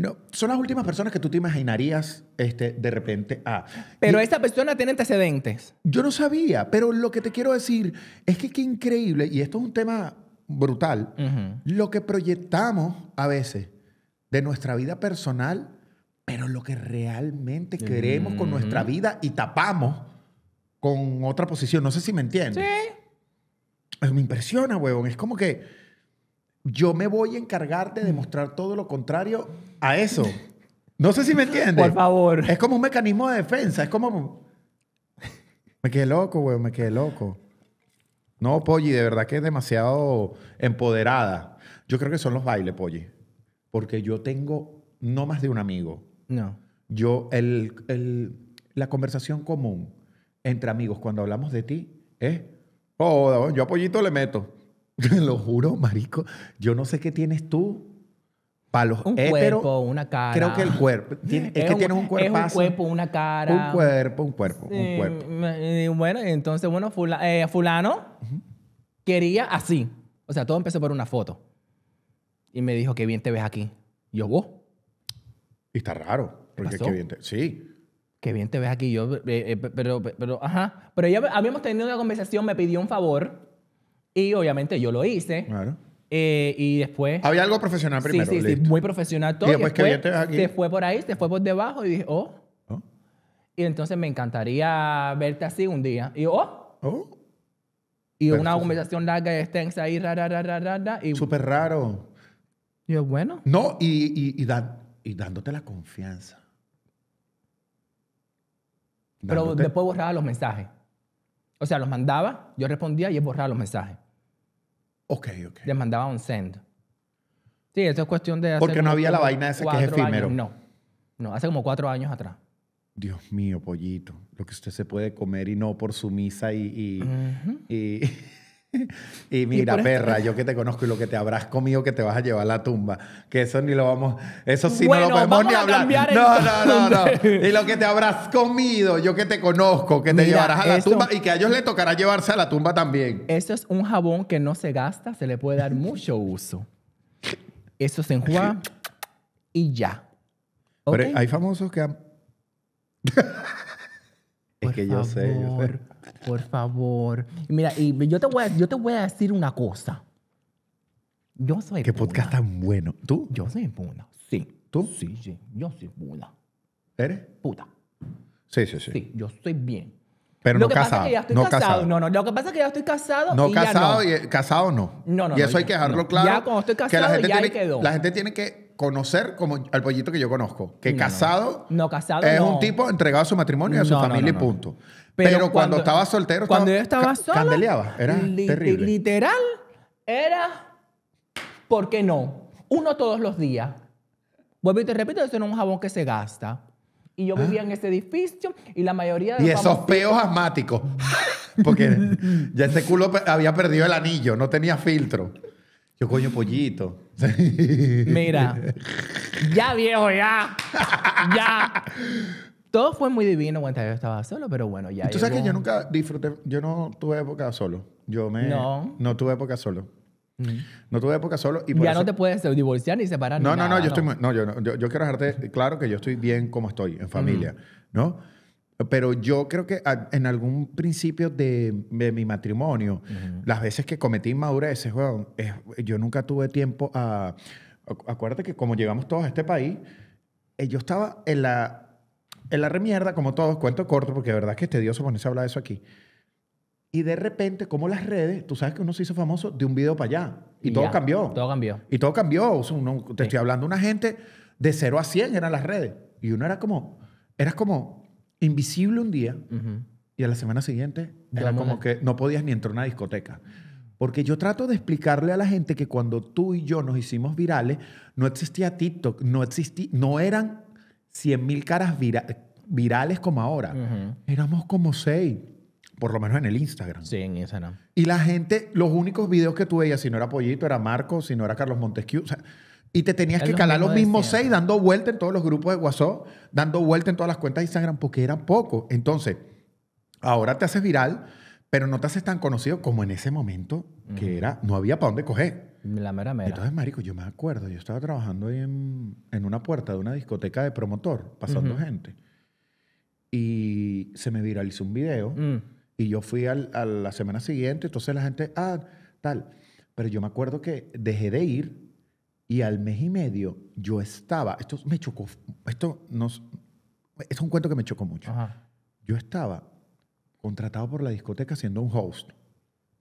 no, son las últimas personas que tú te imaginarías este, de repente a. pero esta persona tiene antecedentes. Yo no sabía, pero lo que te quiero decir es que qué increíble, y esto es un tema brutal, lo que proyectamos a veces de nuestra vida personal, pero lo que realmente queremos con nuestra vida y tapamos con otra posición. No sé si me entiendes. Sí. Me impresiona, huevón. Es como que yo me voy a encargar de demostrar todo lo contrario a eso. No sé si me entiendes. Por favor. Es como un mecanismo de defensa. Es como. Me quedé loco, güey, me quedé loco. No, Polly, de verdad que es demasiado empoderada. Yo creo que son los bailes, Polly. Porque yo tengo no más de un amigo. No. Yo, el, la conversación común entre amigos cuando hablamos de ti es, oh, yo a Pollito le meto. Lo juro, marico. Yo no sé qué tienes tú. Para los un cuerpo, una cara. Creo que el cuerpo. es, que tienes un cuerpo Es un cuerpo, una cara. Un cuerpo, un cuerpo, un cuerpo. bueno, entonces, bueno, eh, fulano quería así. O sea, todo empezó por una foto. Y me dijo, qué bien te ves aquí. yo, vos. Y está raro. Porque qué bien te... Sí. Qué bien te ves aquí. Yo, pero, eh, eh, pero, pero, ajá. Pero ya habíamos tenido una conversación, me pidió un favor. Y obviamente yo lo hice. Claro. Eh, y después. Había algo profesional primero. Sí, sí, muy profesional todo. Y después, después que aquí. Te fue por ahí, te fue por debajo y dije, oh". oh. Y entonces me encantaría verte así un día. Y yo, oh. oh. Y una conversación larga y extensa ahí, rara rara rara Y, Súper raro. Y yo, bueno. No, y, y, dándote la confianza. Pero después borraba los mensajes. O sea, los mandaba, yo respondía y él borraba los mensajes. Ok, ok. Les mandaba un send. Sí, eso es cuestión de... hacer. Porque no había la vaina esa que es efímero. No, no, hace como cuatro años atrás. Dios mío, pollito, lo que usted se puede comer y no por su misa y... y... y mira, perra, yo que te conozco y lo que te habrás comido que te vas a llevar a la tumba. Que eso ni lo vamos, eso sí no lo podemos ni hablar. No, no, no, Y lo que te habrás comido, yo que te conozco, que te llevarás a la tumba y que a ellos le tocará llevarse a la tumba también. Eso es un jabón que no se gasta, se le puede dar mucho uso. Eso se enjuaga y ya. Pero hay famosos que han... es que yo sé, yo sé. Por favor. Mira, y yo te voy a, yo te voy a decir una cosa. Yo soy ¿Qué podcast tan bueno? ¿Tú? Yo soy puna. Sí. ¿Tú? Sí, sí. Yo soy puna. ¿Eres? Puta. Sí, sí, sí. Sí, yo estoy bien. Pero no, casado, estoy no casado. No, no, lo que pasa es que ya estoy casado. No, casado, Y, eh, casado no. No, no. Y eso hay que dejarlo claro. Ya cuando estoy casado, ya quedó. La gente tiene que conocer como al pollito que yo conozco. Que casado. No. casado. Es un tipo entregado a su matrimonio y a su familia y punto. Pero, cuando, estaba soltero. Cuando estaba, yo estaba Candeleaba. Era terrible. Literal, era. ¿Por qué no? Uno todos los días. Vuelvo y te repito, eso no es un jabón que se gasta. Y yo ah. vivía en ese edificio y la mayoría de... Y esos peos asmáticos. Porque ya ese culo había perdido el anillo, no tenía filtro. Yo coño pollito. Mira, ya viejo, ya. ya. Todo fue muy divino cuando yo estaba solo, pero bueno, ya. Tú sabes que yo nunca disfruté, yo no tuve época solo. Yo me. No. No tuve época solo. Mm. No tuve época solo. Y ya no te puedes divorciar ni separar. No, no, no, yo estoy. No, yo, quiero dejarte claro que yo estoy bien como estoy, en familia, ¿no? Pero yo creo que en algún principio de, mi matrimonio, las veces que cometí inmadureces, es, yo nunca tuve tiempo a... Acuérdate que como llegamos todos a este país, eh, yo estaba en la, en la remierda, como todos, cuento corto, porque de verdad es que Dios se ponerse a hablar de eso aquí. Y de repente, como las redes, tú sabes que uno se hizo famoso de un video para allá. Y, todo cambió. Todo cambió. Y todo cambió. te estoy hablando, una gente de 0 a 100 eran las redes. Y uno era como, eras como, invisible un día y a la semana siguiente era como que no podías ni entrar a una discoteca. Porque yo trato de explicarle a la gente que cuando tú y yo nos hicimos virales, no existía TikTok, no, existí no eran mil caras virales como ahora. Éramos como seis, por lo menos en el Instagram. Sí, en Instagram. Y la gente, los únicos videos que tú veías, si no era Pollito, era Marco, si no era Carlos Montesquieu, o sea, y te tenías que calar los mismos seis dando vuelta en todos los grupos de WhatsApp, dando vuelta en todas las cuentas de Instagram, porque eran poco Entonces, ahora te haces viral, pero no te haces tan conocido como en ese momento que era, no había para dónde coger. La mera mera. Entonces, marico, yo me acuerdo, yo estaba trabajando en, una puerta de una discoteca de promotor, pasando gente. Y se me viralizó un video. Mm. Y yo fui a la semana siguiente, entonces la gente, ah, tal. Pero yo me acuerdo que dejé de ir y al mes y medio yo estaba, esto me chocó, esto nos, es un cuento que me chocó mucho. Yo estaba contratado por la discoteca siendo un host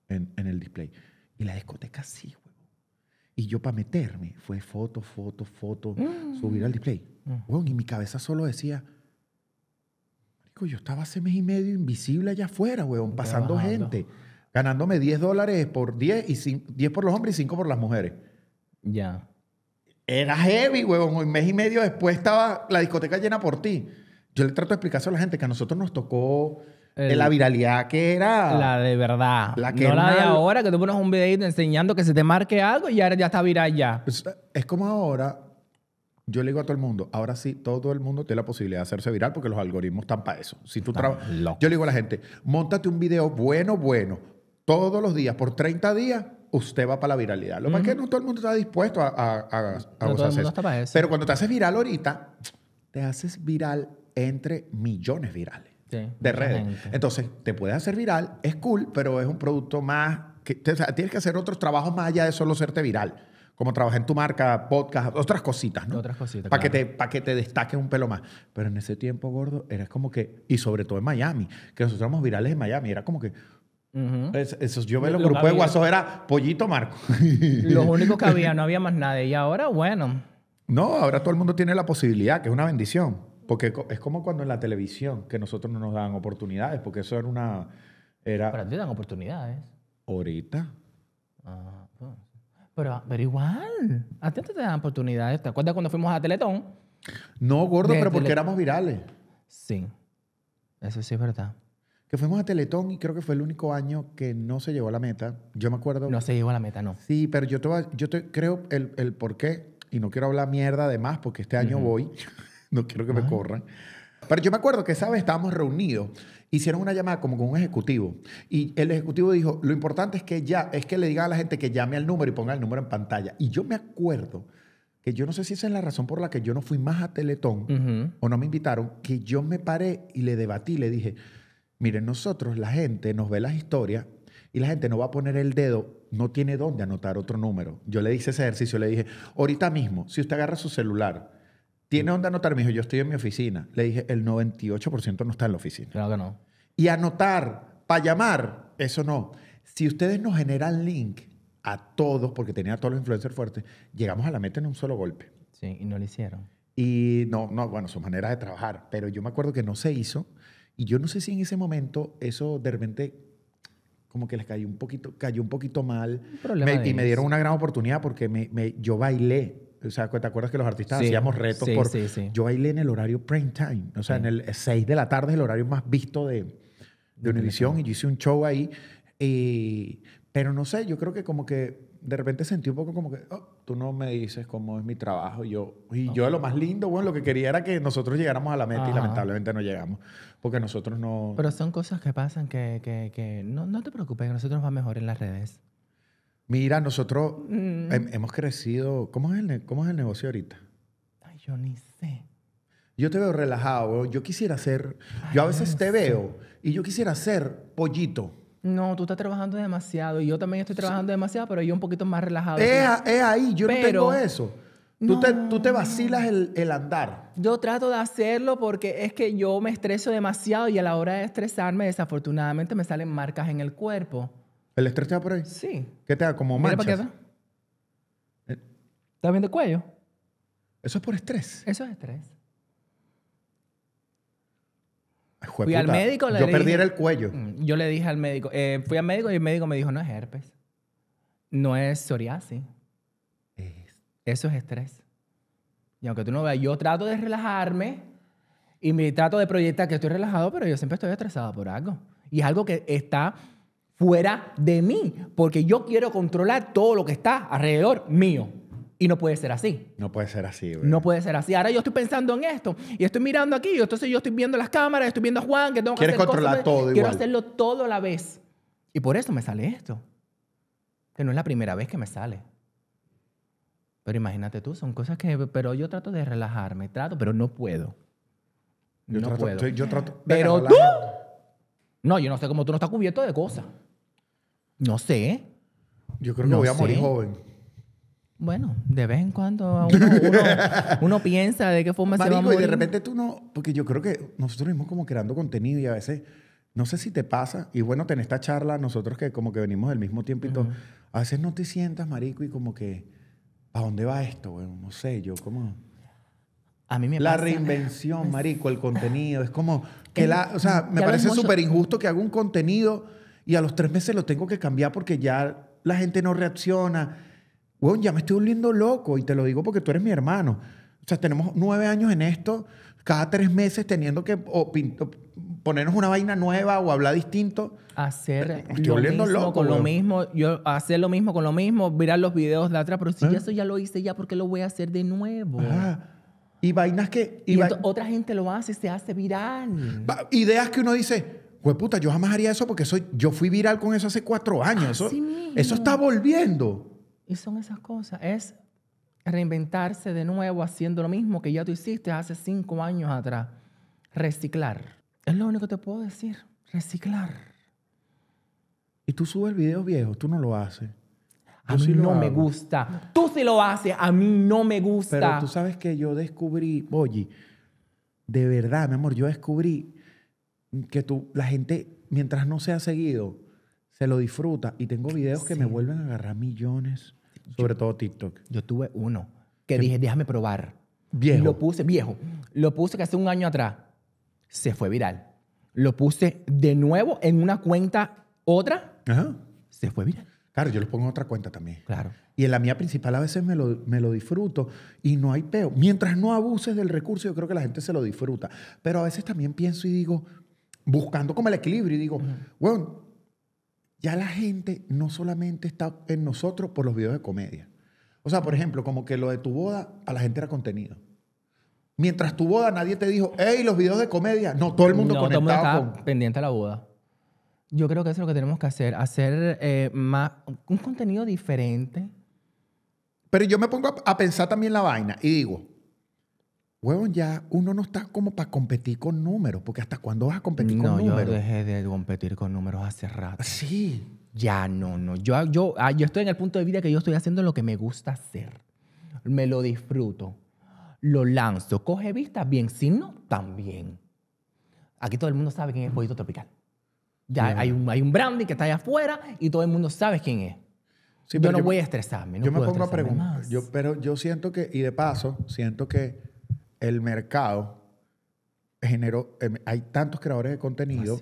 en, en el display. Y la discoteca sí, güey. Y yo para meterme fue foto, foto, foto, mm. subir al display. Mm. y mi cabeza solo decía, yo estaba hace mes y medio invisible allá afuera, weón, pasando gente, ganándome 10 dólares por 10 y 10 por los hombres y 5 por las mujeres. Ya. Era heavy, huevón. Un mes y medio después estaba la discoteca llena por ti. Yo le trato de eso a la gente que a nosotros nos tocó la viralidad que era. La de verdad. La que no la de ahora, que tú pones un videito enseñando que se te marque algo y ya, ya está viral ya. Pues, es, como ahora, yo le digo a todo el mundo, ahora sí, todo el mundo tiene la posibilidad de hacerse viral porque los algoritmos están para eso. Si tú Yo le digo a la gente, montate un video bueno, bueno, todos los días, por 30 días, usted va para la viralidad. Lo que es que no todo el mundo está dispuesto a, a, no eso. Pero cuando te haces viral ahorita, te haces viral entre millones virales de redes. Entonces, te puedes hacer viral, es cool, pero es un producto más... tienes que hacer otros trabajos más allá de solo serte viral como trabajar en tu marca, podcast, otras cositas, ¿no? Otras cositas. Para que, te, que te destaque un pelo más. Pero en ese tiempo, gordo, eras como que, y sobre todo en Miami, que nosotros éramos virales en Miami, era como que, yo veo los grupos de guasos era Pollito Marco. Lo único que había, no había más nada Y ahora, bueno. No, ahora todo el mundo tiene la posibilidad, que es una bendición. Porque es como cuando en la televisión, que nosotros no nos daban oportunidades, porque eso era una. Era... Pero te dan oportunidades. Ahorita. Ah, pero, igual. A ti te dan oportunidades. ¿Te acuerdas cuando fuimos a Teletón? No, gordo, pero porque éramos virales. Sí. Eso sí es verdad que fuimos a Teletón y creo que fue el único año que no se llevó a la meta. Yo me acuerdo. No se llevó a la meta, no. Sí, pero yo, yo creo el, el por qué, y no quiero hablar mierda de más porque este año voy, no quiero que me ah. corran. Pero yo me acuerdo que esa vez estábamos reunidos, hicieron una llamada como con un ejecutivo y el ejecutivo dijo, lo importante es que ya, es que le diga a la gente que llame al número y ponga el número en pantalla. Y yo me acuerdo que yo no sé si esa es la razón por la que yo no fui más a Teletón o no me invitaron, que yo me paré y le debatí, le dije, Miren, nosotros, la gente nos ve las historias y la gente no va a poner el dedo, no tiene dónde anotar otro número. Yo le hice ese ejercicio, le dije, ahorita mismo, si usted agarra su celular, ¿tiene dónde anotar? Me dijo, yo estoy en mi oficina. Le dije, el 98% no está en la oficina. Claro que no. Y anotar, para llamar, eso no. Si ustedes nos generan link a todos, porque tenía a todos los influencers fuertes, llegamos a la meta en un solo golpe. Sí, y no lo hicieron. Y no, no, bueno, su manera de trabajar. Pero yo me acuerdo que no se hizo y yo no sé si en ese momento eso de repente como que les cayó un poquito, cayó un poquito mal. y me dieron una gran oportunidad porque me, yo bailé. O sea, ¿te acuerdas que los artistas hacíamos retos? Sí, por, sí, yo bailé en el horario prime time. O sea, en el 6 de la tarde es el horario más visto de, de, Y yo hice un show ahí. y eh, pero no sé, yo creo que como que de repente sentí un poco como que, oh, tú no me dices cómo es mi trabajo. Y yo, y yo lo más lindo, bueno, lo que quería era que nosotros llegáramos a la meta y lamentablemente no llegamos, porque nosotros no... Pero son cosas que pasan que, que, que no, no te preocupes, que nosotros va mejor en las redes. Mira, nosotros mm. hemos crecido. ¿Cómo es, el, ¿Cómo es el negocio ahorita? Ay, yo ni sé. Yo te veo relajado. Yo quisiera ser. yo a veces te veo y yo quisiera ser pollito. No, tú estás trabajando demasiado y yo también estoy trabajando demasiado, pero yo un poquito más relajado. Es, ahí, yo no tengo eso. Tú, te, vacilas el, andar. Yo trato de hacerlo porque es que yo me estreso demasiado y a la hora de estresarme, desafortunadamente, me salen marcas en el cuerpo. ¿El estrés por ahí? Sí. ¿Qué te da? ¿Como manchas? Mira ¿Estás viendo cuello? Eso es por estrés. Eso es estrés. Fui al médico. Le yo perdiera el cuello. Mm, yo le dije al médico. Eh, fui al médico y el médico me dijo, no es herpes. No es psoriasis. Eso es estrés. Y aunque tú no veas, yo trato de relajarme y me trato de proyectar que estoy relajado, pero yo siempre estoy estresado por algo. Y es algo que está fuera de mí, porque yo quiero controlar todo lo que está alrededor mío. Y no puede ser así. No puede ser así, güey. No puede ser así. Ahora yo estoy pensando en esto y estoy mirando aquí. entonces yo estoy viendo las cámaras, estoy viendo a Juan, que tengo que controlar todo. Quiero hacerlo todo a la vez. Y por eso me sale esto. Que no es la primera vez que me sale. Pero imagínate tú, son cosas que. Pero yo trato de relajarme, trato, pero no puedo. Yo no puedo. Yo, trato, pero tú. No, yo no sé cómo tú no estás cubierto de cosas. No sé. Yo creo que no voy a morir joven. Bueno, de vez en cuando uno, piensa de qué forma se va a y de repente tú no... Porque yo creo que nosotros mismos como creando contenido y a veces... No sé si te pasa, y bueno, en esta charla, nosotros que como que venimos del mismo tiempo y todo, a veces no te sientas, marico, y como que, ¿A dónde va esto? Bueno, no sé, yo como... A mí me la reinvención, marico, el contenido. Es como que la. O sea, me parece súper injusto que haga un contenido y a los tres meses lo tengo que cambiar porque ya la gente no reacciona weón, ya me estoy volviendo loco y te lo digo porque tú eres mi hermano. O sea, tenemos nueve años en esto, cada tres meses teniendo que pinto, ponernos una vaina nueva o hablar distinto. Hacer lo mismo con lo mismo, yo hacer lo mismo con lo mismo, mirar los videos de atrás, pero si eso ya lo hice ya, ¿por qué lo voy a hacer de nuevo? y vainas que... Y, otra gente lo hace, se hace viral. Ideas que uno dice, Güey, puta, yo jamás haría eso porque soy, yo fui viral con eso hace cuatro años. eso, eso está volviendo. Y son esas cosas. Es reinventarse de nuevo haciendo lo mismo que ya tú hiciste hace cinco años atrás. Reciclar. Es lo único que te puedo decir. Reciclar. Y tú subes video viejo, tú no lo haces. a mí no me gusta. Tú sí lo haces, a mí no me gusta. Pero tú sabes que yo descubrí, oye, de verdad, mi amor, yo descubrí que tú, la gente, mientras no sea seguido, se lo disfruta. Y tengo videos que me vuelven a agarrar millones, sobre todo TikTok. Yo tuve uno que dije, déjame probar. Viejo. Lo puse, viejo. Lo puse que hace un año atrás. Se fue viral. Lo puse de nuevo en una cuenta, otra. Se fue viral. Claro, yo lo pongo en otra cuenta también. Claro. Y en la mía principal a veces me lo, me lo, disfruto y no hay peo. Mientras no abuses del recurso, yo creo que la gente se lo disfruta. Pero a veces también pienso y digo, buscando como el equilibrio, y digo, bueno, ya la gente no solamente está en nosotros por los videos de comedia. O sea, por ejemplo, como que lo de tu boda a la gente era contenido. Mientras tu boda nadie te dijo, hey, los videos de comedia. No, todo el mundo no, el pendiente a la boda. Yo creo que eso es lo que tenemos que hacer, hacer eh, más, un contenido diferente. Pero yo me pongo a, a pensar también la vaina y digo, Huevón, ya uno no está como para competir con números, porque hasta cuándo vas a competir con números. No, yo dejé de competir con números hace rato. Sí. Ya no, no. Yo, yo, ah, yo estoy en el punto de vida que yo estoy haciendo lo que me gusta hacer. Me lo disfruto. Lo lanzo. Coge vista, bien. Si no, también. Aquí todo el mundo sabe quién es Pollito Tropical. Ya hay un, hay un branding que está allá afuera y todo el mundo sabe quién es. yo no voy a estresarme. yo me pongo a preguntar. Yo, pero yo siento que, y de paso, siento que el mercado generó, em, hay tantos creadores de contenido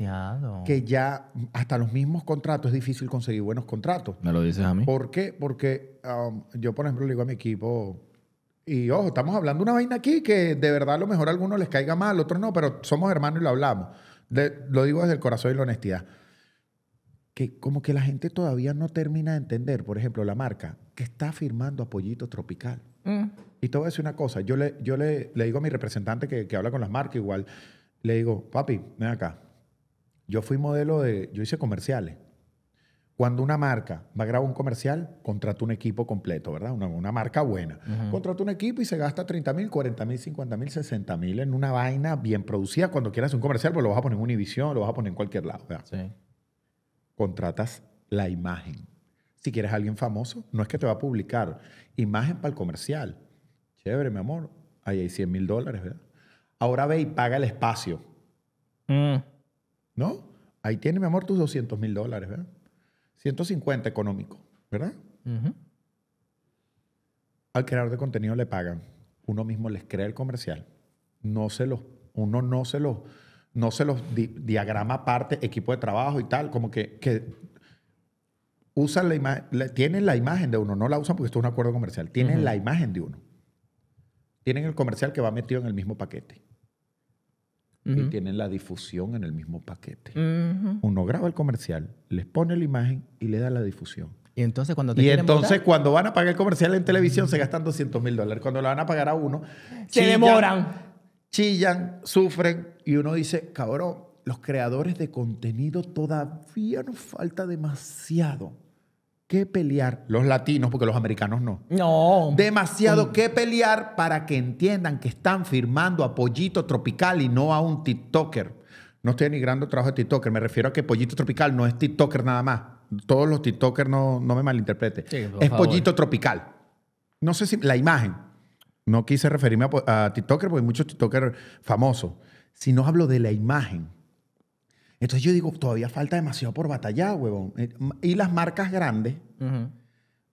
que ya hasta los mismos contratos es difícil conseguir buenos contratos. ¿Me lo dices a mí? ¿Por qué? Porque um, yo, por ejemplo, le digo a mi equipo, y ojo, estamos hablando una vaina aquí que de verdad a lo mejor a algunos les caiga mal, a otros no, pero somos hermanos y lo hablamos. lo digo desde el corazón y la honestidad. Que como que la gente todavía no termina de entender, por ejemplo, la marca que está firmando a Tropical. Mm. Y te voy a decir una cosa, yo le, yo le, digo a mi representante que, habla con las marcas igual, le digo, papi, ven acá, yo fui modelo de, yo hice comerciales. Cuando una marca va a grabar un comercial, contrata un equipo completo, ¿verdad? Una, marca buena. Contrata un equipo y se gasta 30 mil, 40 mil, 50 mil, 60 mil en una vaina bien producida. Cuando quieras un comercial, pues lo vas a poner en Univision, lo vas a poner en cualquier lado, Contratas la imagen. Si quieres a alguien famoso, no es que te va a publicar imagen para el comercial Chévere, mi amor. Ahí hay 100 mil dólares, ¿verdad? Ahora ve y paga el espacio. Mm. ¿No? Ahí tiene, mi amor, tus 200 mil dólares, ¿verdad? 150 económico, ¿verdad? Al creador de contenido le pagan. Uno mismo les crea el comercial. No se uno no se los, no se diagrama parte equipo de trabajo y tal, como que, usan la imagen, tienen la imagen de uno, no la usan porque esto es un acuerdo comercial, tienen la imagen de uno. Tienen el comercial que va metido en el mismo paquete. Y tienen la difusión en el mismo paquete. Uno graba el comercial, les pone la imagen y le da la difusión. Y entonces cuando entonces cuando van a pagar el comercial en televisión se gastan 200 mil dólares. Cuando lo van a pagar a uno, se demoran. Chillan, sufren y uno dice, cabrón, los creadores de contenido todavía nos falta demasiado ¿Qué pelear los latinos, porque los americanos no. No. Demasiado mm. que pelear para que entiendan que están firmando a Pollito Tropical y no a un TikToker. No estoy denigrando el trabajo de TikToker, me refiero a que Pollito Tropical no es TikToker nada más. Todos los TikTokers no, no me malinterpreten. es Pollito Tropical. No sé si la imagen. No quise referirme a, a TikToker porque hay muchos TikTokers famosos. Si no hablo de la imagen entonces yo digo, todavía falta demasiado por batallar, huevón. Eh, y las marcas grandes,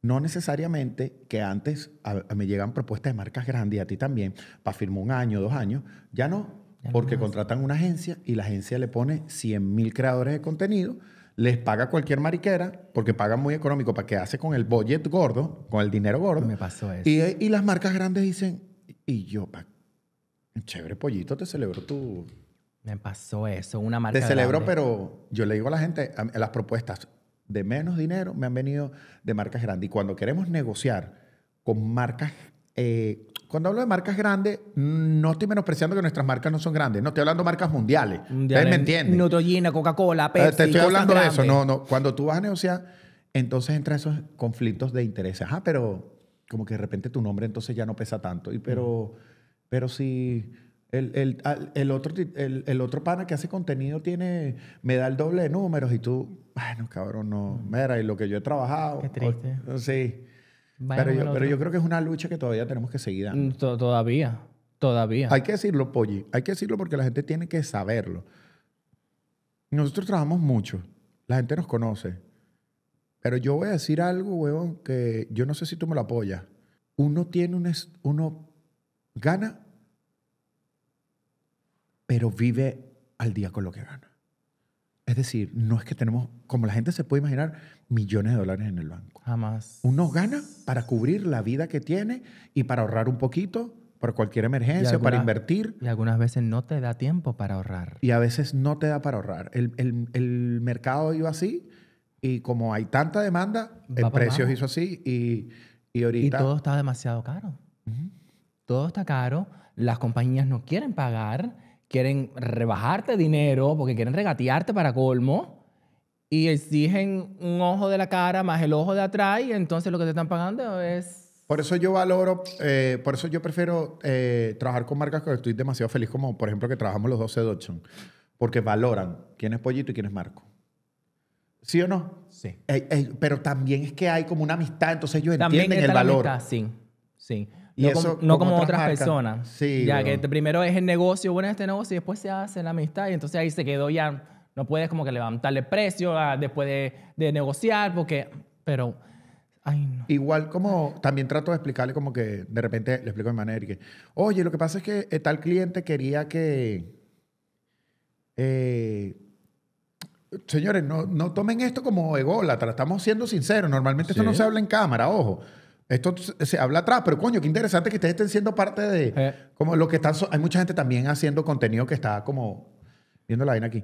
no necesariamente que antes me llegan propuestas de marcas grandes y a ti también, para firmar un año, dos años, ya no. porque contratan una agencia y la agencia le pone 100 mil creadores de contenido, les paga cualquier mariquera, porque pagan muy económico para que hace con el budget gordo, con el dinero gordo. Me pasó eso. Y, las marcas grandes dicen, y yo, pa, chévere pollito, te celebro tu, me pasó eso, una marca. Te celebro, pero yo le digo a la gente, las propuestas de menos dinero me han venido de marcas grandes. Y cuando queremos negociar con marcas, eh, cuando hablo de marcas grandes, no estoy menospreciando que nuestras marcas no son grandes. No estoy hablando de marcas mundiales. me entiendes? Neutrogena, Coca-Cola, eh, Pepsi. te estoy hablando de eso. No, no. Cuando tú vas a negociar, entonces entran esos conflictos de intereses. Ah, pero como que de repente tu nombre entonces ya no pesa tanto. Y pero, pero si el, otro, el, otro pana que hace contenido tiene, me da el doble de números y tú, bueno, cabrón, no. Mm. Mira, y lo que yo he trabajado. Qué triste. sí. pero yo, creo que es una lucha que todavía tenemos que seguir dando. Mm, todavía, todavía. Hay que decirlo, Polly. Hay que decirlo porque la gente tiene que saberlo. Nosotros trabajamos mucho. La gente nos conoce. Pero yo voy a decir algo, huevón, que yo no sé si tú me lo apoyas. Uno tiene un... Uno gana pero vive al día con lo que gana. Es decir, no es que tenemos, como la gente se puede imaginar, millones de dólares en el banco. Jamás. Uno gana para cubrir la vida que tiene y para ahorrar un poquito por cualquier emergencia, para invertir. Y algunas veces no te da tiempo para ahorrar. Y a veces no te da para ahorrar. El, el, el mercado iba así y como hay tanta demanda, el precio hizo así y, y ahorita... Y todo está demasiado caro. Todo está caro, las compañías no quieren pagar quieren rebajarte dinero porque quieren regatearte para colmo y exigen un ojo de la cara más el ojo de atrás y entonces lo que te están pagando es... Por eso yo valoro, eh, por eso yo prefiero eh, trabajar con marcas que estoy demasiado feliz, como por ejemplo que trabajamos los 12 Dodson, porque valoran quién es Pollito y quién es Marco. ¿Sí o no? Sí. Eh, pero también es que hay como una amistad, entonces ellos también entienden el valor. Amistad, sí, sí no, como, otras, personas. ya que primero es el negocio, bueno, este negocio, y después se hace la amistad, y entonces ahí se quedó ya. No puedes como que levantarle precio después de, negociar, porque. Pero. Igual como también trato de explicarle como que de repente le explico de manera que, oye, lo que pasa es que eh, tal cliente quería que, eh, señores, no, tomen esto como ególatra, estamos siendo sinceros. Normalmente esto no se habla en cámara, ojo. Esto se habla atrás, pero coño, qué interesante que ustedes estén siendo parte de. Eh. Como lo que están. Hay mucha gente también haciendo contenido que está como. Viendo la vaina aquí.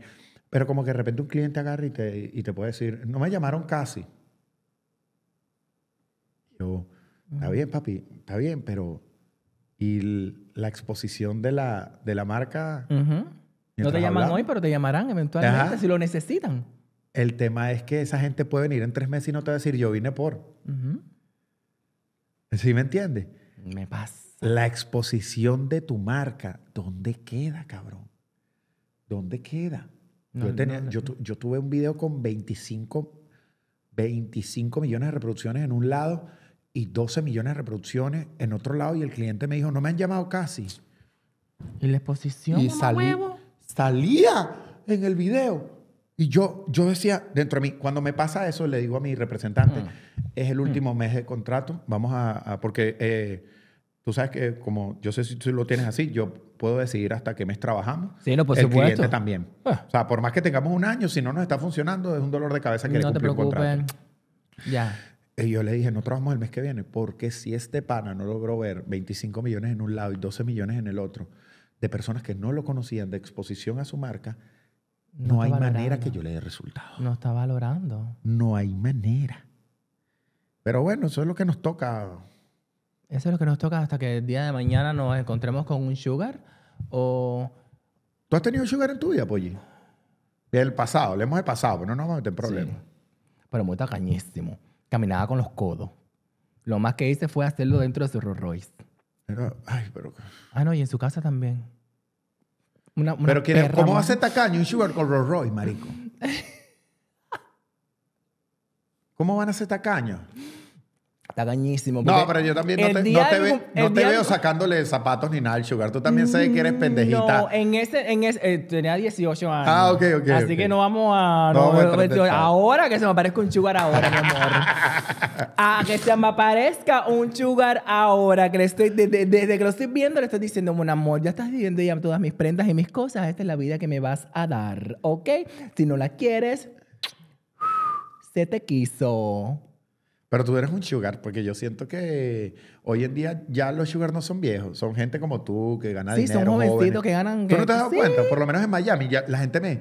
Pero como que de repente un cliente agarra y te, y puede decir, no me llamaron casi. Yo, está bien, papi, está bien, pero. Y la exposición de la, de la marca. No te llaman hoy, pero te llamarán eventualmente si lo necesitan. El tema es que esa gente puede venir en tres meses y no te va decir, yo vine por. ¿Sí me entiendes? Me pasa. La exposición de tu marca, ¿dónde queda, cabrón? ¿Dónde queda? yo, tuve un video con 25, 25 millones de reproducciones en un lado y 12 millones de reproducciones en otro lado y el cliente me dijo, no me han llamado casi. Y la exposición. Y salía en el video. Y yo, yo decía, dentro de mí, cuando me pasa eso, le digo a mi representante, mm es el mm. último mes de contrato. Vamos a, porque eh, tú sabes que como yo sé si tú lo tienes así, yo puedo decidir hasta qué mes trabajamos. Sí, no, pues el cliente también. Ah. O sea, por más que tengamos un año, si no nos está funcionando, es un dolor de cabeza que no te Ya. Y yo le dije, no trabajamos el mes que viene, porque si este pana no logró ver 25 millones en un lado y 12 millones en el otro, de personas que no lo conocían, de exposición a su marca, no, hay manera que yo le dé resultado. No está valorando. No hay manera. Pero bueno, eso es lo que nos toca. Eso es lo que nos toca hasta que el día de mañana nos encontremos con un sugar o... ¿Tú has tenido sugar en tu vida, Polly? el pasado, le hemos pasado, pero no nos vamos a meter en Pero muy tacañísimo. Caminaba con los codos. Lo más que hice fue hacerlo dentro de su Rolls Royce. ay, pero... Ah, no, y en su casa también. pero, ¿cómo va a ser tacaño un sugar con Rolls Royce, marico? ¿Cómo van a ser tacaños? Tacañísimo. No, pero yo también no te, veo sacándole zapatos ni nada al sugar. Tú también sabes que eres mm, pendejita. No, en ese, en ese eh, tenía 18 años. Ah, ok, ok. Así que no vamos a. No, vamos ahora que se me aparezca un sugar ahora, mi amor. Ah, que se me aparezca un sugar ahora. Que le estoy, desde que lo estoy viendo, le estoy diciendo, mon amor, ya estás viviendo ya todas mis prendas y mis cosas. Esta es la vida que me vas a dar, ¿ok? Si no la quieres, se te quiso. Pero tú eres un sugar, porque yo siento que hoy en día ya los sugar no son viejos, son gente como tú que gana dinero. Sí, son jovencitos que ganan. ¿Tú no te has dado cuenta? Por lo menos en Miami, ya, la gente me.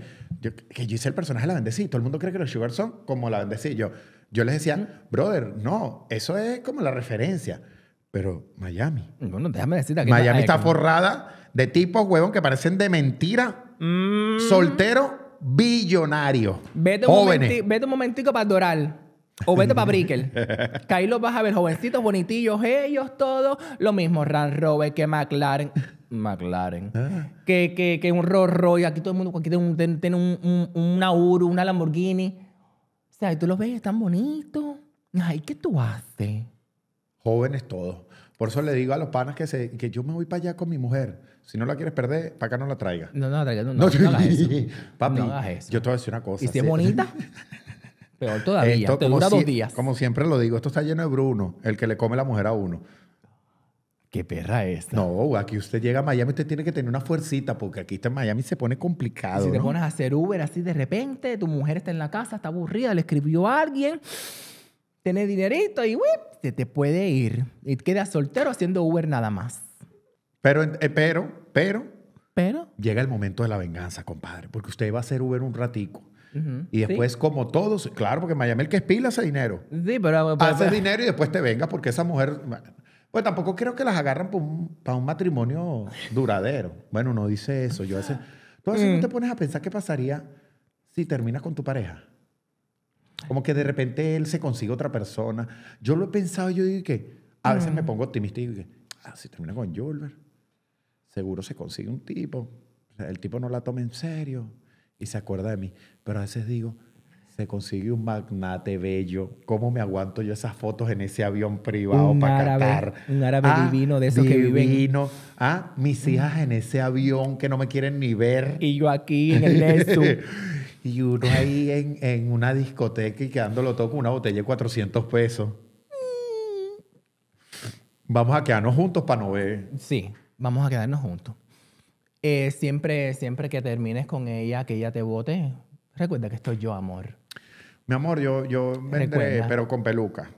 que yo hice el personaje de la bendecida Todo el mundo cree que los sugar son como la bendecida. Yo, yo les decía, brother, no, eso es como la referencia. Pero Miami. Bueno, déjame decirte que. Miami está, forrada de tipos, huevón, que parecen de mentira, mm. soltero billonario. Vete un, momentito vete un momentico para Doral. O vete para Brickell. que ahí los vas a ver jovencitos, bonitillos, ellos todos. Lo mismo Ran Robert que McLaren. McLaren. Ah. Que, que, un Rolls Royce. Aquí todo el mundo aquí tiene, un, tiene un, un, una una Lamborghini. O sea, y tú los ves, están bonitos. Ay, ¿qué tú haces? Jóvenes todos. Por eso le digo a los panas que, que yo me voy para allá con mi mujer. Si no la quieres perder, para acá no la traiga No, no la No, no, hagas Papi, yo te voy a decir una cosa. ¿Y si es bonita? Peor todavía. te dura dos días. Como siempre lo digo, esto está lleno de Bruno, el que le come la mujer a uno. Qué perra esta. No, aquí usted llega a Miami, usted tiene que tener una fuercita, porque aquí está en Miami se pone complicado. si te pones a hacer Uber así de repente, tu mujer está en la casa, está aburrida, le escribió a alguien, tiene dinerito y uy, se te puede ir. Y queda soltero haciendo Uber nada más. Pero, eh, pero pero, pero llega el momento de la venganza, compadre, porque usted va a ser Uber un ratico. Y después, como todos, claro, porque Miami el que espila hace dinero. Sí, pero, hace dinero y después te venga porque esa mujer. Pues tampoco creo que las agarran para un, matrimonio duradero. Bueno, no dice eso. Yo Tú mm. te pones a pensar qué pasaría si terminas con tu pareja. Como que de repente él se consigue otra persona. Yo lo he pensado, yo digo que a veces me mm. pongo optimista y digo que ah, si termina con Julber seguro se consigue un tipo, el tipo no la toma en serio y se acuerda de mí. Pero a veces digo, se consigue un magnate bello. ¿Cómo me aguanto yo esas fotos en ese avión privado para cantar? Un árabe ah, divino de esos que viven. Ah, mis hijas en ese avión que no me quieren ni ver. Y yo aquí en el Nesu. y uno ahí en, en, una discoteca y quedándolo todo con una botella de 400 pesos. Mm. Vamos a quedarnos juntos para no ver. Sí vamos a quedarnos juntos. Eh, siempre, siempre que termines con ella, que ella te vote, recuerda que estoy yo, amor. Mi amor, yo, yo pero con peluca.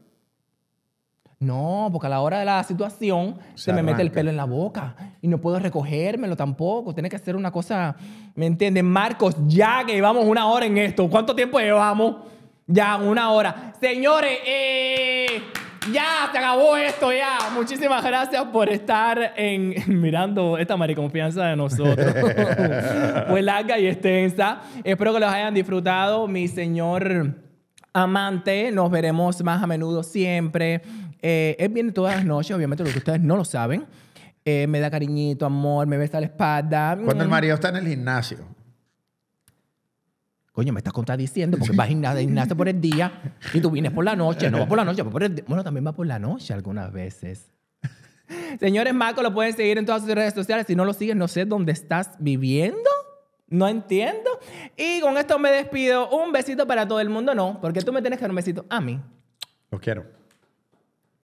No, porque a la hora de la situación se, me mete el pelo en la boca y no puedo recogérmelo tampoco. Tiene que hacer una cosa, ¿me entiendes? Marcos, ya que llevamos una hora en esto. ¿Cuánto tiempo llevamos? Ya, una hora. Señores, eh... Ya, se acabó esto, ya. Muchísimas gracias por estar en, mirando esta mariconfianza de nosotros. Fue larga y extensa. Espero que los hayan disfrutado, mi señor amante. Nos veremos más a menudo siempre. Eh, él viene todas las noches, obviamente, lo que ustedes no lo saben. Eh, me da cariñito, amor, me besa la espalda. Cuando el mm. marido está en el gimnasio coño, me estás contradiciendo porque vas a gimnasio por el día y tú vienes por la noche. No vas por la noche, vas por el Bueno, también va por la noche algunas veces. Señores, Marco lo pueden seguir en todas sus redes sociales. Si no lo siguen, no sé dónde estás viviendo. No entiendo. Y con esto me despido. Un besito para todo el mundo, no, porque tú me tienes que dar un besito a mí. Los quiero.